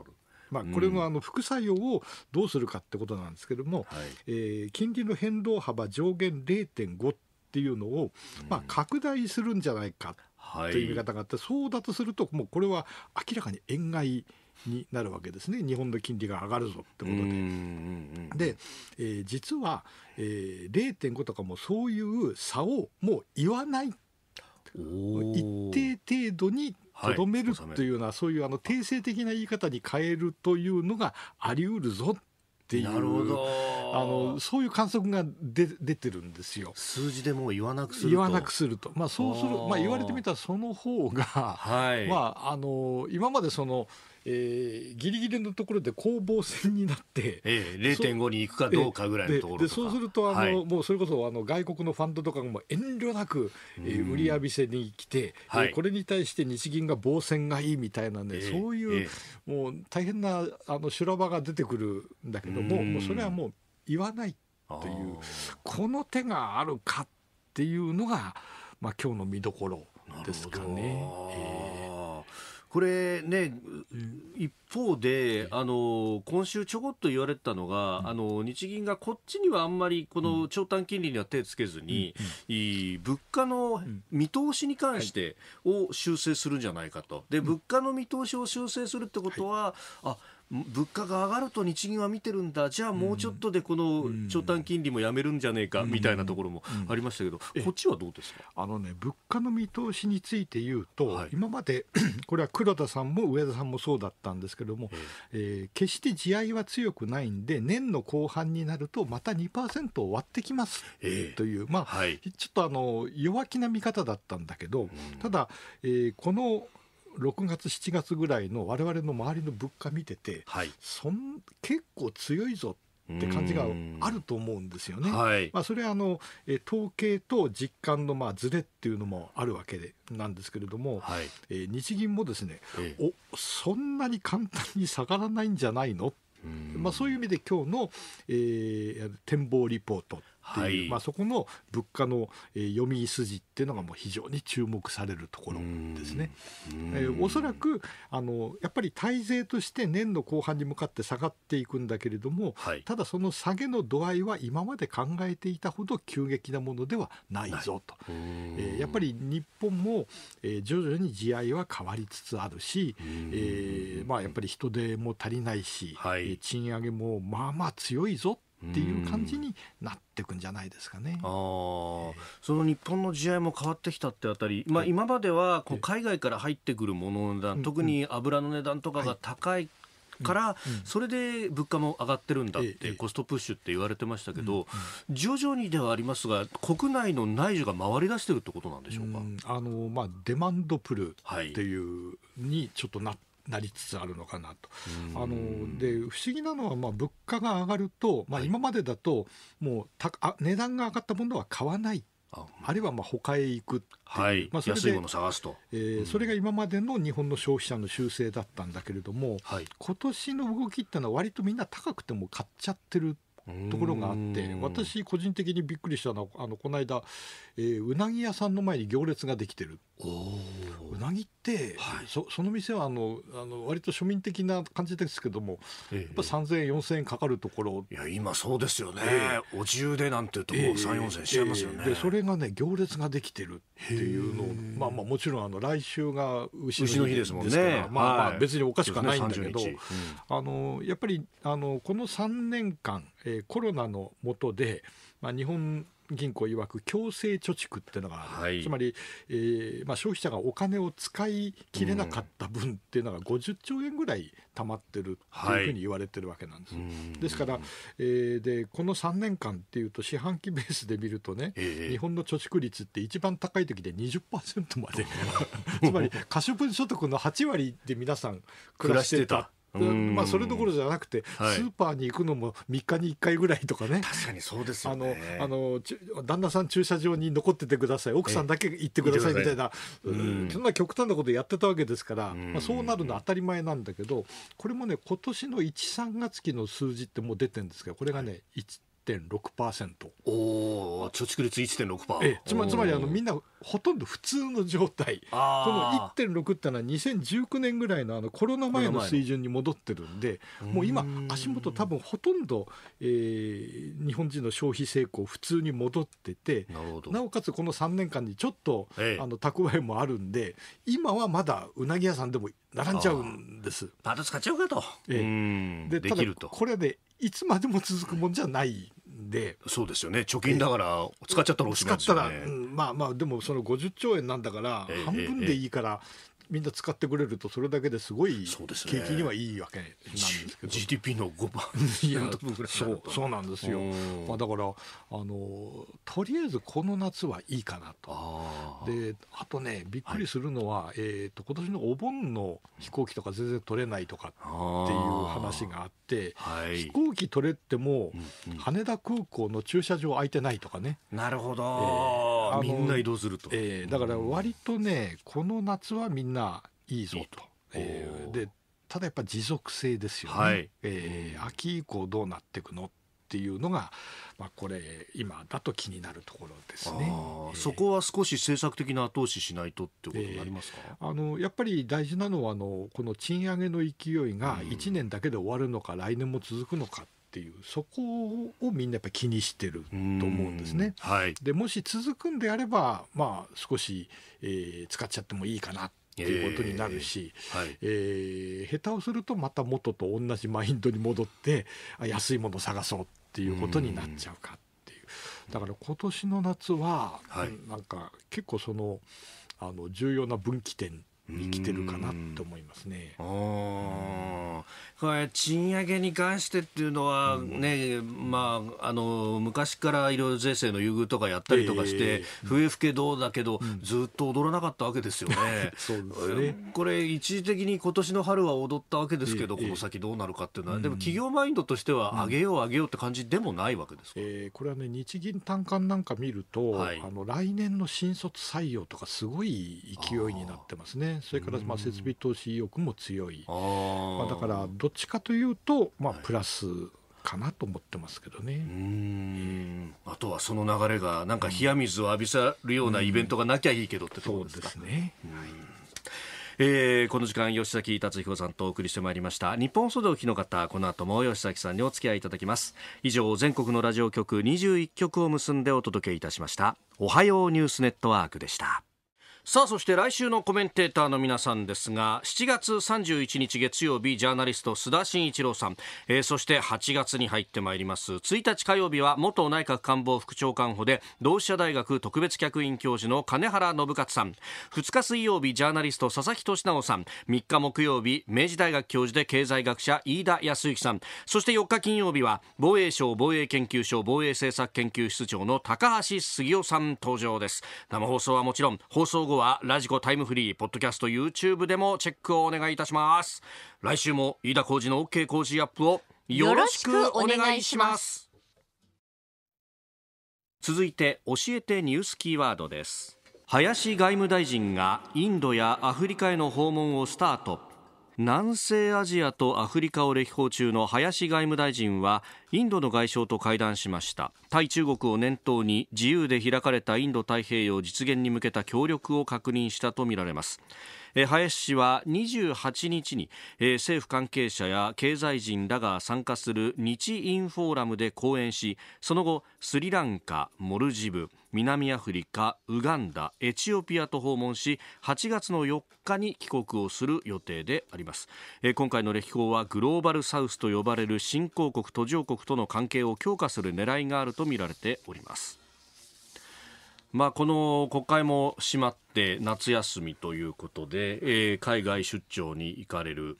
S3: まあ、これもあの副作用をどうするかってことなんですけれども、うん、えー、金利の変動幅上限0.5っていうのを、まあ、拡大するんじゃないかという見方があって、そうだとすると、もうこれは明らかに円買いになるわけですね、日本の金利が上がるぞってことで。で、えー、実は、えー、0.5とかもそういう差をもう言わない、一定程度にとどめるというような、そういうあの定性的な言い方に変えるというのがありうるぞていうなるほどあのそういう観測がで出てるんですよ数
S1: 字でも言わなくすると言わなくすると、まあ、そうする
S3: まあ、言われてみたらその方が、
S1: はい
S3: まあ、あの今までそのえー、ギリギリのところで攻防戦になっ
S1: て、えー、0.5に行くかどうかぐらいのところでそ
S3: うするとあの、はい、もうそれこそあの外国のファンドとかも遠慮なく、えー、売り浴びせに来て、はい、これに対して日銀が防戦がいいみたいなね、えー、そういう、えー、もう大変なあの修羅場が出てくるんだけどももうそれはもう言わないというこの手があるかっていうのが、まあ今日の見どこ
S1: ろですかね。えーこれね、一方で、あの、今週ちょこっと言われたのが、あの、日銀がこっちにはあんまり、この長短金利には手をつけずに、物価の見通しに関してを修正するんじゃないかと。で、物価の見通しを修正するってことは、あ、物価が上がると日銀は見てるんだじゃあもうちょっとでこの長短金利もやめるんじゃねえかみたいなところもありましたけど、こっちはどうですかあの、ね、物価の見
S3: 通しについて言うと、はい、今まで これは黒田さんも上田さんもそうだったんですけども、えー、決して地合は強くないんで年の後半になるとまた2%を割ってきますという、えー、まあ、はい、ちょっとあの弱気な見方だったんだけど、ただ、えー、この6月、7月ぐらいの我々の周りの物価見てて、はい、そん結構強いぞって感じがあると思うんですよね。はい、まあ、それはあの統計と実感のまあずれっていうのもあるわけでなんですけれども、はい、え日銀もですね、ええ、おそんなに簡単に下がらないんじゃないのまあ、そういう意味で今日の、えー、展望リポートっていう、はい、まあ、そこの物価の、え読み筋っていうのがもう非常に注目されるところですね。えー、おそらくあのやっぱり体税として年の後半に向かって下がっていくんだけれども、はい、ただその下げの度合いは今まで考えていたほど急激なものではないぞ
S1: と、えー、や
S3: っぱり日本も、えー、徐々に地合いは変わりつつあるし、えーまあ、やっぱり人手も足りないし、はい、賃上げもまあまあ強いぞっていう感じにな
S1: っていくんじゃないですかね。あその日本の試合も変わってきたってあたり、まあ、今まではこう海外から入ってくるものの値段、特に油の値段とかが高いから、それで物価も上がってるんだって、コストプッシュって言われてましたけど、徐々にではありますが、国内の内需が回り出してるってことなんでしょうか、あ
S3: のまあ、デマンドプルっていうにちょっとなってなりつつあるのかなと。あので不思議なのは、まあ、物価が上がると、まあ、今までだともうたあ値段が上がったものは買わないあるいはまあ他へ行く
S1: はい、まあ、安いもの探すと、
S3: えー、それが今までの日本の消費者の修正だったんだけれども、はい、今年の動きっていうのは割とみんな高くても買っちゃってるところがあって私個人的にびっくりしたのはあのこの間、えー、うなぎ屋さんの前に行列ができてるうなぎって、はい、そその店はあのあの割と庶民的な感じですけども、えー、やっぱ3000円4000円かかるところいや今そうですよね、えー、お
S1: 重でなんていうともう3 4 0 0 0円しちゃいますよね、えー、で
S3: それがね行列ができてるっていうのを、まあ、まあもちろんあの来週が牛の日ですもんね、まあ、まあ別におかしくはないんだけど、ねうん、あのやっぱりあのこの3年間えー、コロナの下で、まあ、日本銀行曰く強制貯蓄っていうのが、はい、つまり、えーまあ、消費者がお金を使い切れなかった分っていうのが50兆円ぐらい溜まってるっていうふうに言われてるわけなんです。はい、ですから、えー、でこの3年間っていうと四半期ベースで見るとね、えー、日本の貯蓄率って一番高い時で20%まで つまり可処分所得の8割で皆さん暮らしてたまあ、それどころじゃなくて、はい、スーパーに行くのも3日に1回ぐらいとかね確かにそうです、ね、あのあの旦那さん駐車場に残っててください奥さんだけ行ってくださいみたいなそんな極端なことやってたわけですから、まあ、そうなるのは当たり前なんだけどこれもね今年の1、3月期の数字ってもう出てるんですけどこれがね、はい1.6%
S1: おお貯蓄率1.6%、ええ、つまつまりあの
S3: みんなほとんど普通の状態この1.6ってのは2019年ぐらいのあのコロナ前の水準に戻ってるんでもう今足元多分ほとんど、えー、日本人の消費成功普通に戻っててなおかつこの3年間にちょっと、ええ、あの蓄えもあるんで今はまだうなぎ屋さんでも並んじゃう
S1: んです。パート使っちゃうかと。ええ、でただこ
S3: れでいつまでも続くもんじゃない
S1: でそうですよね貯金だから使っちゃったらおしまいですよね、う
S3: ん、まあまあでもその50兆円なんだから半分でいいからみんな使ってくれるとそれだけですごい景気にはいいわけなんで
S1: すけど GDP の5
S3: いそうなんですよ、まあ、だからあのとりあえずこの夏はいいかなとあであとねびっくりするのは、はい、えーと、今年のお盆の飛行機とか全然取れないとかっていう話があって、はい、飛行機取れても、うんうん、羽田空港の駐車場空いてないとかねなるほど、えー、みんな移動すると、えー、だから割とねこの夏はみんながいいぞと。えー、でただやっぱ持続性ですよね、はい、えー、秋以降どうなっていくのっていうのが、まあ、これ今だと気になるところですね、えー、そこは少し政策的な後押ししないとってことになりますか、えー、あのやっぱり大事なのはあのこの賃上げの勢いが1年だけで終わるのか、うん、来年も続くのかっていうそこをみんなやっぱ気にしてると思うんですね。はい、でもし続くんであれば、まあ、少し、えー、使っちゃってもいいかなっていうことになるし、えーはい、えー、下手をするとまた元と同じマインドに戻って安いものを探そうっていうことになっちゃうかっていう。うだから今年の夏は、はい、なんか結構そのあの重要な分岐点生きてるかなと思います
S1: ね。これ賃上げに関してっていうのはね、うん、まああの昔からいろいろ税制の優遇とかやったりとかして、えー、不けどだけど、うん、ずっと踊らなかったわけですよね。そうですね。これ一時的に今年の春は踊ったわけですけど、この先どうなるかっていうのは、でも企業マインドとしては上げよう上げようって感じでもないわけですか。えー、こ
S3: れはね日銀短観なんか見ると、はい、あの来年の新卒採用とかすごい勢いになってますね。それからまあ設備投資意欲も強い、あまあ、だからどっちかというと、まあ、プラス、かなと思ってますけどね、う
S1: んあとはその流れがなんか冷や水を浴びせるようなイベントがなきゃいいけどってとこですか、
S3: ね、はい
S1: えー、この時間吉崎達彦さんとお送りしてまいりました日本総動機の方この後も吉崎さんにお付き合いいただきます以上全国のラジオ局21局を結んでお届けいたしましたおはようニュースネットワークでしたさあそして来週のコメンテーターの皆さんですが7月31日月曜日ジャーナリスト須田慎一郎さん、えー、そして8月に入ってまいります1日火曜日は元内閣官房副長官補で同志社大学特別客員教授の金原信勝さん2日水曜日ジャーナリスト佐々木俊直さん3日木曜日明治大学教授で経済学者飯田康之さんそして4日金曜日は防衛省防衛研究所防衛政策研究室長の高橋杉雄さん登場です生放送はもちろん放送後はラジコタイムフリーポッドキャスト YouTube でもチェックをお願いいたします来週も飯田浩二の OK 工事アップをよろしくお願いします続いて教えてニュースキーワードです林外務大臣がインドやアフリカへの訪問をスタート南西アジアとアフリカを歴訪中の林外務大臣はインドの外相と会談しました対中国を念頭に自由で開かれたインド太平洋実現に向けた協力を確認したとみられますえ林氏は28日に、えー、政府関係者や経済人らが参加する日インフォーラムで講演しその後スリランカ、モルジブ南アフリカ、ウガンダエチオピアと訪問し8月の4日に帰国をする予定であります、えー、今回の歴訪はグローバルサウスと呼ばれる新興国途上国との関係を強化する狙いがあるとみられておりますまあ、この国会も閉まって夏休みということで、えー、海外出張に行かれる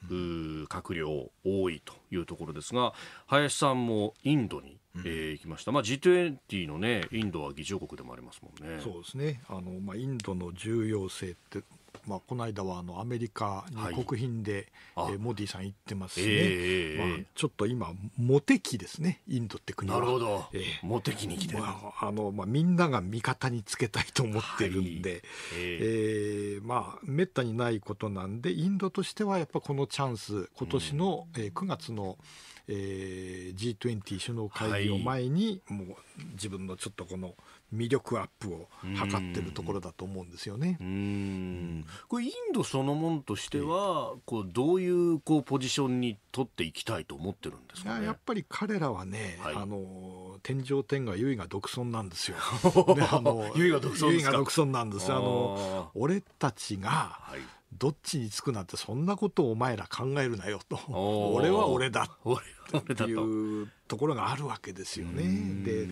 S1: 閣僚多いというところですが林さんもインドに、えー、行きました、まあ、G20 の、ね、インドは議長国でもありますもんね。そうです
S3: ねあの、まあ、インドの重要性ってまあ、この間はあのアメリカに国賓で、はい、えモディさん行ってますね、えー、まあ、ちょっと今モテ期ですねインドって国はなるほ
S1: ど、えー、モテ期
S3: に来てる、まあ、あのまあ、みんなが味方につけたいと思ってるんで、はい、えー、えー、まあめったにないことなんでインドとしてはやっぱこのチャンス今年の、うん、えー、9月の、えー、G20 首脳会議を前に、はい、もう
S1: 自分のちょっとこの魅力アップを図ってるところだと思うんですよね。うんうんこれインドそのものとしては、こうどういうこうポジションに取っていきたいと思ってるんですか、ね、やっぱり彼らはね、はい、あの天上天下唯
S3: 我独尊なんですよ。唯我独尊唯我独尊なんです。あの俺たちが、はいどっちにつくなんてそんなことをお前ら考えるなよと俺は俺だっていうところがあるわけですよね。で、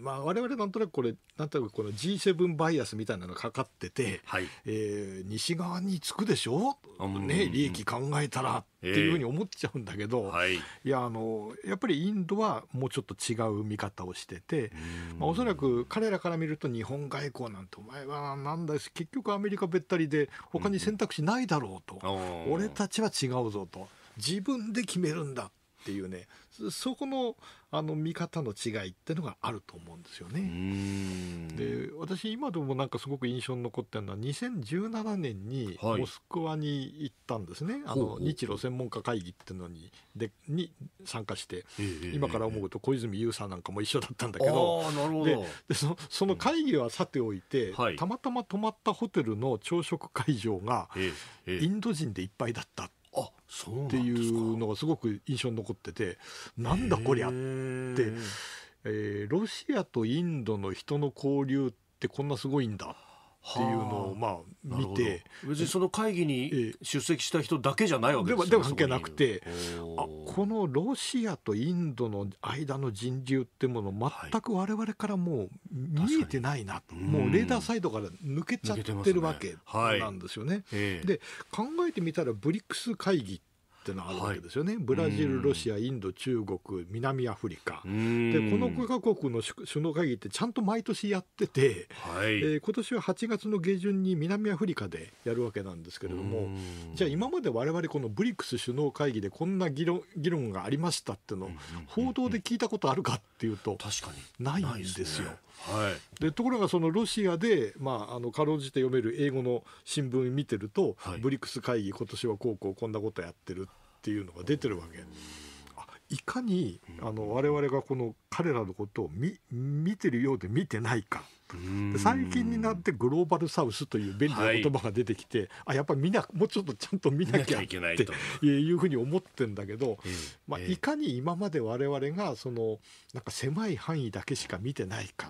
S3: まあ、我々なんとなくこれなんとなくこの G7 バイアスみたいなのがかかってて、はい、えー、西側につくでしょ、ね、利益考えたらっていうふうに思っちゃうんだけど、えーはい、いやあのやっぱりインドはもうちょっと違う見方をしてて、まあ、おそらく彼らから見ると日本外交なんてお前はなんだし結局アメリカべったりで他に選択肢ないだろうと、うん、俺たちは違うぞと自分で決めるんだっていうねそこのあの見方の違いっていうのがあると思うんですよね。で私今でもなんかすごく印象に残ってるのは2017年にモスクワに行ったんですね、はい、あの日露専門家会議っていうのにでに参加して、今から思うと小泉悠さんなんかも一緒だったんだけどでそその会議はさておいて、うんはい、たまたま泊まったホテルの朝食会場がインド人でいっぱいだったっていうのがすごく印象に残っててなんだこりゃって、えー、ロシアとインドの人の交流ってこんなすごいんだ
S1: っていうのを
S3: まあ見て別に
S1: その会議に出席した人だけじゃないわけですよ、でも関係
S3: なくてあこのロシアとインドの間の人流ってもの全く我々からもう見えてないなはい、もうレーダーサイドから抜けちゃってるわけなんですよね。ねはい、で考えてみたらブリックス会議ってってのがあるわけですよね、ブラジル、ロシア、インド、中国、南アフリカ、でこ
S1: の5
S3: か国の首脳会議ってちゃんと毎年やってて、はいえー、今年は8月の下旬に南アフリカでやるわけなんですけれども、じゃあ、今まで我々このブリックス首脳会議でこんな議論議論がありましたっていうの報道で聞いたことあるかっていうと、確かにない
S1: んですよ。は
S3: い、でところがそのロシアで、まあ、あのかろうじて読める英語の新聞見てると、はい、ブリックス会議今年はこうこうこんなことやってるっていうのが出てるわけ。いかにあの我々がこの彼らのことを見見てるようで見てないか最近になってグローバルサウスという便利な言葉が出てきて、はい、あやっぱりもうちょっとちゃんと見なきゃっていうふうに思ってんだけど、まあ、いかに今まで我々がそのなんか狭い範囲だけしか見てないか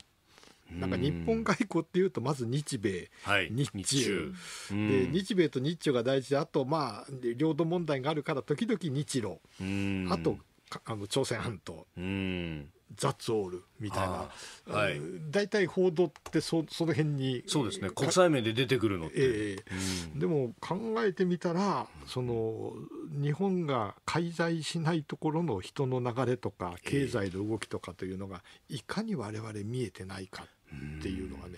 S2: なんか日本
S3: 外交っていうとまず日米、はい、日中で日米と日中が大事であとまあ領土問題があるから時々日露あとあの朝鮮半島。ザッツオールみたいな、はい、大体報道ってそその辺にそうですね国際
S1: 面で出てくるのって、え
S3: ー、でも考えてみたらその日本が介在しないところの人の流れとか経済の動きとかというのがいかに我々見えてないかっていうのがね、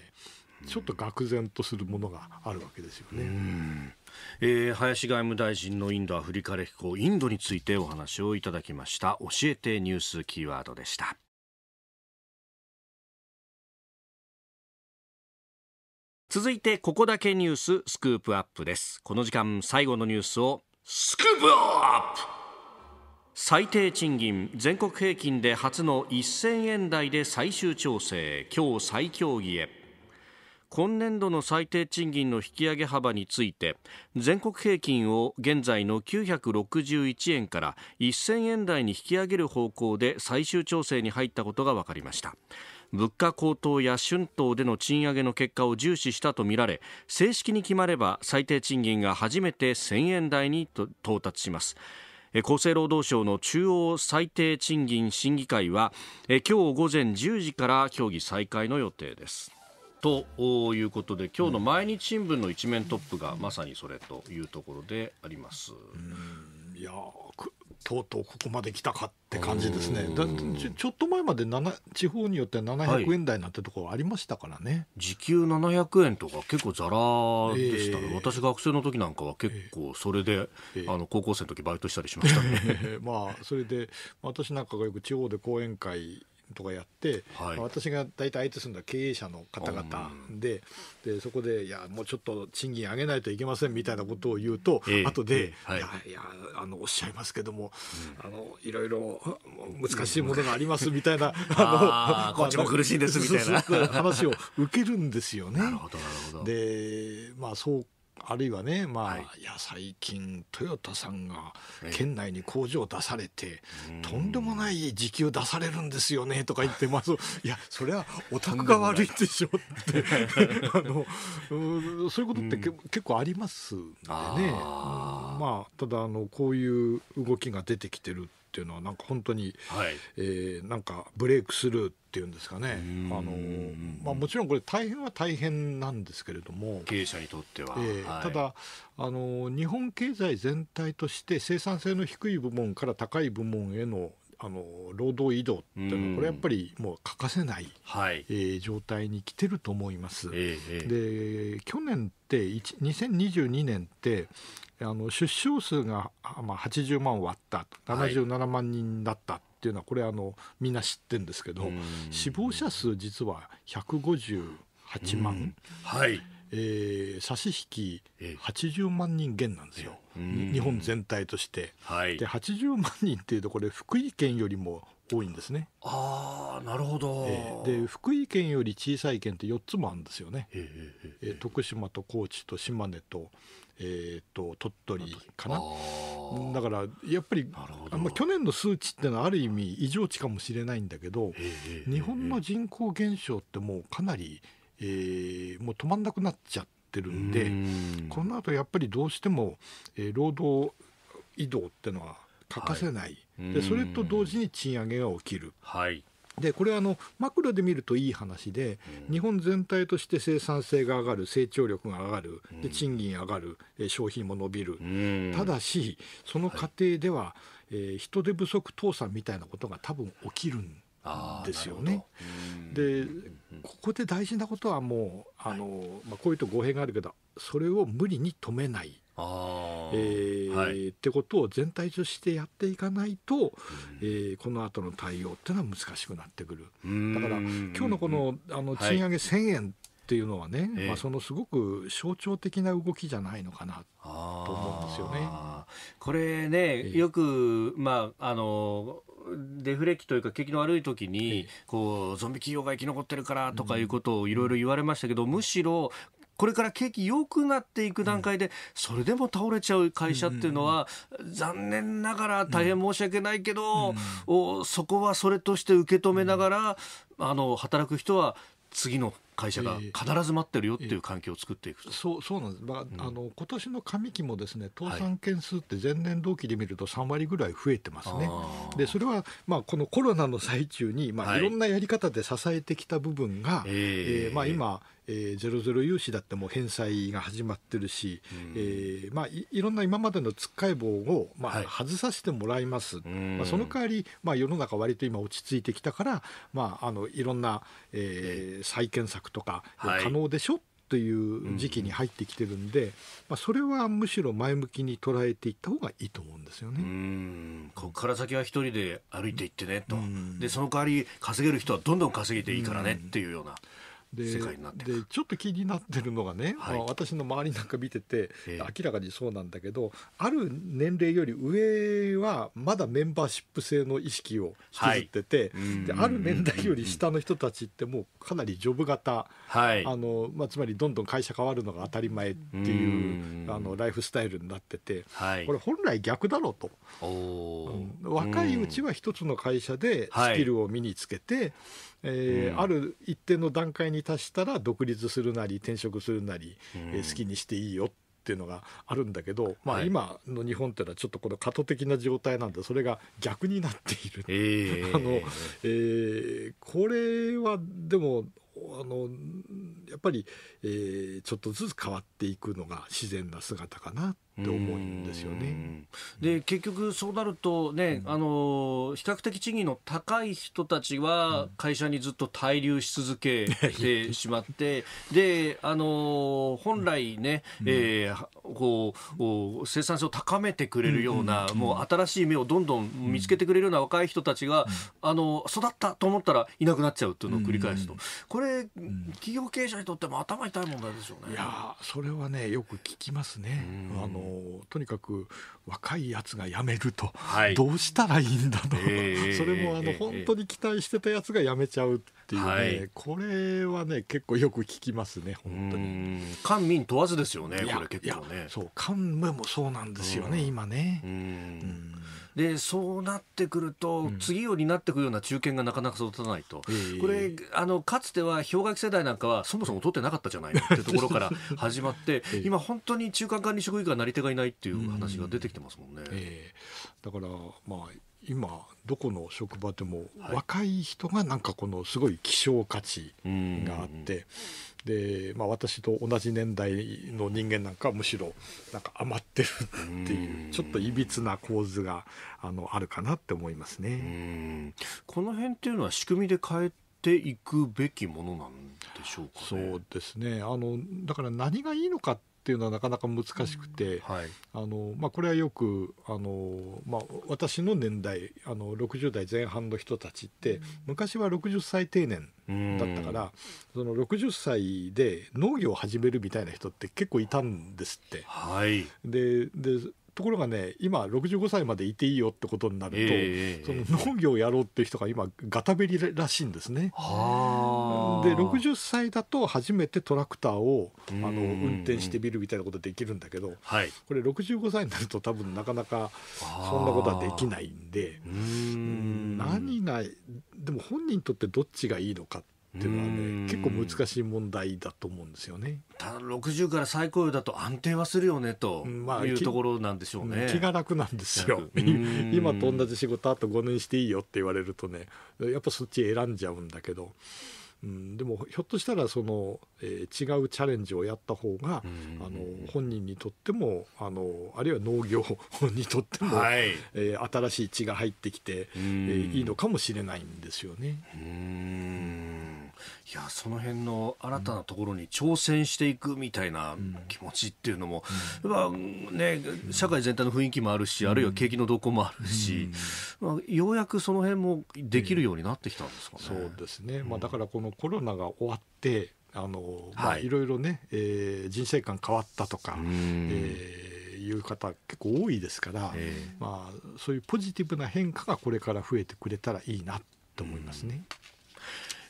S3: ちょっと愕然とするものがあるわけですよ
S1: ね。えー、林外務大臣のインドアフリカ歴訪インドについてお話をいただきました教えてニュースキーワードでした続いてここだけニューススクープアップですこの時間最後のニュースをスクープアップ最低賃金全国平均で初の1000円台で最終調整今日再協議へ今年度の最低賃金の引き上げ幅について全国平均を現在の961円から1000円台に引き上げる方向で最終調整に入ったことが分かりました物価高騰や春闘での賃上げの結果を重視したとみられ正式に決まれば最低賃金が初めて1000円台に到達します厚生労働省の中央最低賃金審議会は今日午前10時から協議再開の予定です。ということで今日の毎日新聞の一面トップがまさにそれというところであります。いやとうとうここまで来たかって感じですね、ち
S3: ょちょっと前まで地方によって700円台なんてところありましたからね、はい、
S1: 時給700円とか、結構ざらでしたね、えー、私、学生の時なんかは結構、それで、えー、あの高校生の時バイトしたりしましたね、え
S3: ー、まあ、それで、私なんかがよく地方で講演会とかやって、はい、私が大体相手するのは経営者の方々ででそこでいやもうちょっと賃金上げないといけませんみたいなことを言うと、えー、後で、えーはい、いやいやあのおっしゃいますけども、うん、あのいろいろ難しいものがありますみたいな、うん、あのこっちも苦しいですみたいな話を受けるんですよね。なるほどなるほどでまあそうあるいはね、まあ、い、や最近トヨタさんが県内に工場を出されて、とんでもない時給出されるんですよねとか言って、まあ、いやそれはお宅が悪いでしょって あのそういうことって、うん、結構ありますんでね。あまあ、ただあのこういう動きが出てきてるっていうのはなんか本当に、はい、えー、なんかブレイクスルーっていうんですかねあの、まあ、もちろんこれ大変は大変なんですけれども経営者にとっては、えーはい、ただあの日本経済全体として生産性の低い部門から高い部門へのあの労働移動っていうのは、これやっぱりもう欠かせない、はえー、状態に来てると思います。で去年って2022年ってあの出生数が、まあ、80万割った77万人だった。っていうのはこれあのみんな知ってるんですけど死亡者数実は158万、はい、えー、差し引き80万人減なんですよ、日本全体として、はい、で80万人っていうとこれ福井県よりも多いんですね
S1: ああなるほど、え
S3: ー、で福井県より小さい県って4つもあるんですよね、えー、徳島と高知と島根と,、えーと、鳥取かなだからやっぱりあ、まあ、去年の数値ってのはある意味異常値かもしれないんだけど、日本の人口減少ってもうかなり、えー、もう止まんなくなっちゃってるんで、んこの後やっぱりどうしても、えー、労働移動ってのは欠かせない、はい、でそれと同時に賃上げが起きる。はいでこれはあのマクロで見るといい話で、日本全体として生産性が上がる成長力が上がるで賃金上がる消費も伸びる、ただしその過程では、はい、えー、人手不足倒産みたいなことが多分起きるんですよね。でここで大事なことはもうあの、はい、まあ、こういうと語弊があるけどそれを無理に止めない。
S1: あえ
S3: ー、はい、ってことを全体としてやっていかないと、うん、えー、この後の対応っていうのは難しくなってくるだから今日のこのあの賃上げ1000円っていうのはね、はい、まあ、そのすごく象徴的な動きじゃないのかなと思うんですよ
S1: ね。これね、よく、まあ、あのデフレ期というか景気の悪い時にこうゾンビ企業が生き残ってるからとかいうことをいろいろ言われましたけど、むしろこれから景気良くなっていく段階で、それでも倒れちゃう会社っていうのは、残念ながら大変申し訳ないけど、そこはそれとして受け止めながら、あの、働く人は次の会社が必ず待ってるよっていう環境を作っていく、えーえー、そうそうなんです、
S3: まあ、うん、あの今年の上期もですね倒産件数って前年同期で見ると3割ぐらい増えてますね、はい、でそれは、まあ、このコロナの最中に、まあ、いろんなやり方で支えてきた部分が、はい、えー、まあ、今、えー、ゼロゼロ融資だってもう返済が始まってるし、うん、えー、まあい、いろんな今までのつっかえ棒を、まあ、はい、外させてもらいます、うん、まあ、その代わり、まあ、世の中、割と今、落ち着いてきたから、まあ、あのいろんな、えー、再建策とか、可能でしょという時期に入ってきてるんで、うん、まあ、それはむしろ前向きに捉えていった方がいいと思うん
S1: ですよねここから先は一人で歩いていってねと、でその代わり稼げる人はどんどん稼げていいからねっていうような。でちょっと気になってるのがね、はい、まあ、私の周りなん
S3: か見てて、明らかにそうなんだけど、ある年齢より上はまだメンバーシップ制の意識を引きずってて、はい、である年代より下の人たちってもうかなりジョブ型、はい、あのまあ、つまりどんどん会社変わるのが当たり前っていうあのライフスタイルになってて、これ本来逆だろうと、うん、若いうちは一つの会社でスキルを身につけて、えー、うん、ある一定の段階に達したら独立するなり転職するなり、うん、えー、好きにしていいよっていうのがあるんだけど、まあ、今の日本っていうのはちょっとこの過渡的な状態なんでそれが逆になって
S1: いる、えー、あの
S3: えー、これはでもあのやっぱり、えー、ちょっとずつ変わっていくのが自然な姿かなって思うんですよね。
S1: で結局そうなるとね、うん、あの比較的賃金の高い人たちは会社にずっと滞留し続けて しまって、であの本来ね、うん、えー、こう生産性を高めてくれるような、もう新しい目をどんどん見つけてくれるような若い人たちが、あの育ったと思ったらいなくなっちゃうっていうのを繰り返すと、
S3: これ企業経営者にとっても頭痛い問題でしょうね。いやそれはねよく聞きますね。あのとにかく若いやつが辞めると、はい、どうしたらいいんだと、えー、それもあの本当に期待してたやつが辞めちゃうっていうね、はい、これはね結構よく聞きますね本当に官民問わずですよねこれ結構ねそ
S1: う官民も
S3: そうなんですよね今
S1: ねうんでそうなってくると、次を担ってくるような中堅がなかなか育たないと、これあのかつては氷河期世代なんかはそもそも取ってなかったじゃないっていうところから始まって、今本当に中間管理職以下なり手がいないっていう話が出てきてますもんね。だから
S3: まあ今どこの職場でも若い人がなんかこのすごい希少価値があって、で、まあ、私と同じ年代の人間なんかむしろなんか余ってるっていうちょっといびつな構図があのあるかなって思いますね。この辺っていうのは仕組みで変えていくべきものなんでしょうか、ね、そうですねあのだから何がいいのかっっていうのはなかなか難しくて、はい、あのまあ、これはよくあの、まあ、私の年代あの60代前半の人たちって昔は60歳定年だったからその60歳で農業を始めるみたいな人って結構いたんですって。はい、ででところがね、今、65歳までいていいよってことになると、えー、その農業をやろうっていう人が今、ガタベリらしいんですね。で、60歳だと初めてトラクターをあの運転してみるみたいなことできるんだけど、はい、これ、65歳になると、多分なかなかそんなことはできないんで、ん何が、でも本人にとってどっちがいいのかっっていうのはね結構難しい問題だと思うんですよね
S1: ただ60から再雇用だと安定はするよねというところなんでしょうね、まあ、気が楽なんですよ 今と同
S3: じ仕事あと5年していいよって言われるとねやっぱそっち選んじゃうんだけど。うん、でもひょっとしたらその、えー、違うチャレンジをやった方が、あの本人にとってもあのあるいは農業にとっても、はい、えー、新しい
S1: 血が入ってきて、
S3: えー、いい
S1: のかもしれないんですよね。うんいやその辺の新たなところに挑戦していくみたいな気持ちっていうのも、うんまあね、社会全体の雰囲気もあるし、あるいは景気の動向もあるし、まあ、ようやくその辺もできるようになってきたんですかね。そうですね、まあ、だからこの
S3: コロナが終わってあの、まあ、いろいろね、はい、えー、人生観変わったとか、えー、いう方結構多いですから、まあ、そういうポジティブな変化がこれから増えてくれたらいいなと思いますね。うん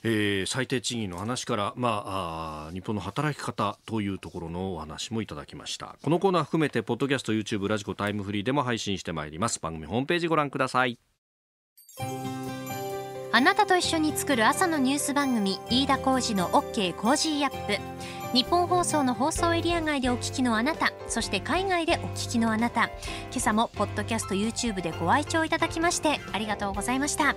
S1: えー、最低賃金の話から、まあ、あ日本の働き方というところのお話もいただきましたこのコーナー含めてポッドキャスト YouTube ラジコタイムフリーでも配信してまいります番組ホームページご覧ください
S2: あなたと一緒に作る朝のニュース番組飯田浩二の OK コージーアップ日本放送の放送エリア外でお聞きのあなたそして海外でお聞きのあなた今朝もポッドキャスト YouTube でご愛聴いただきましてありがとうございました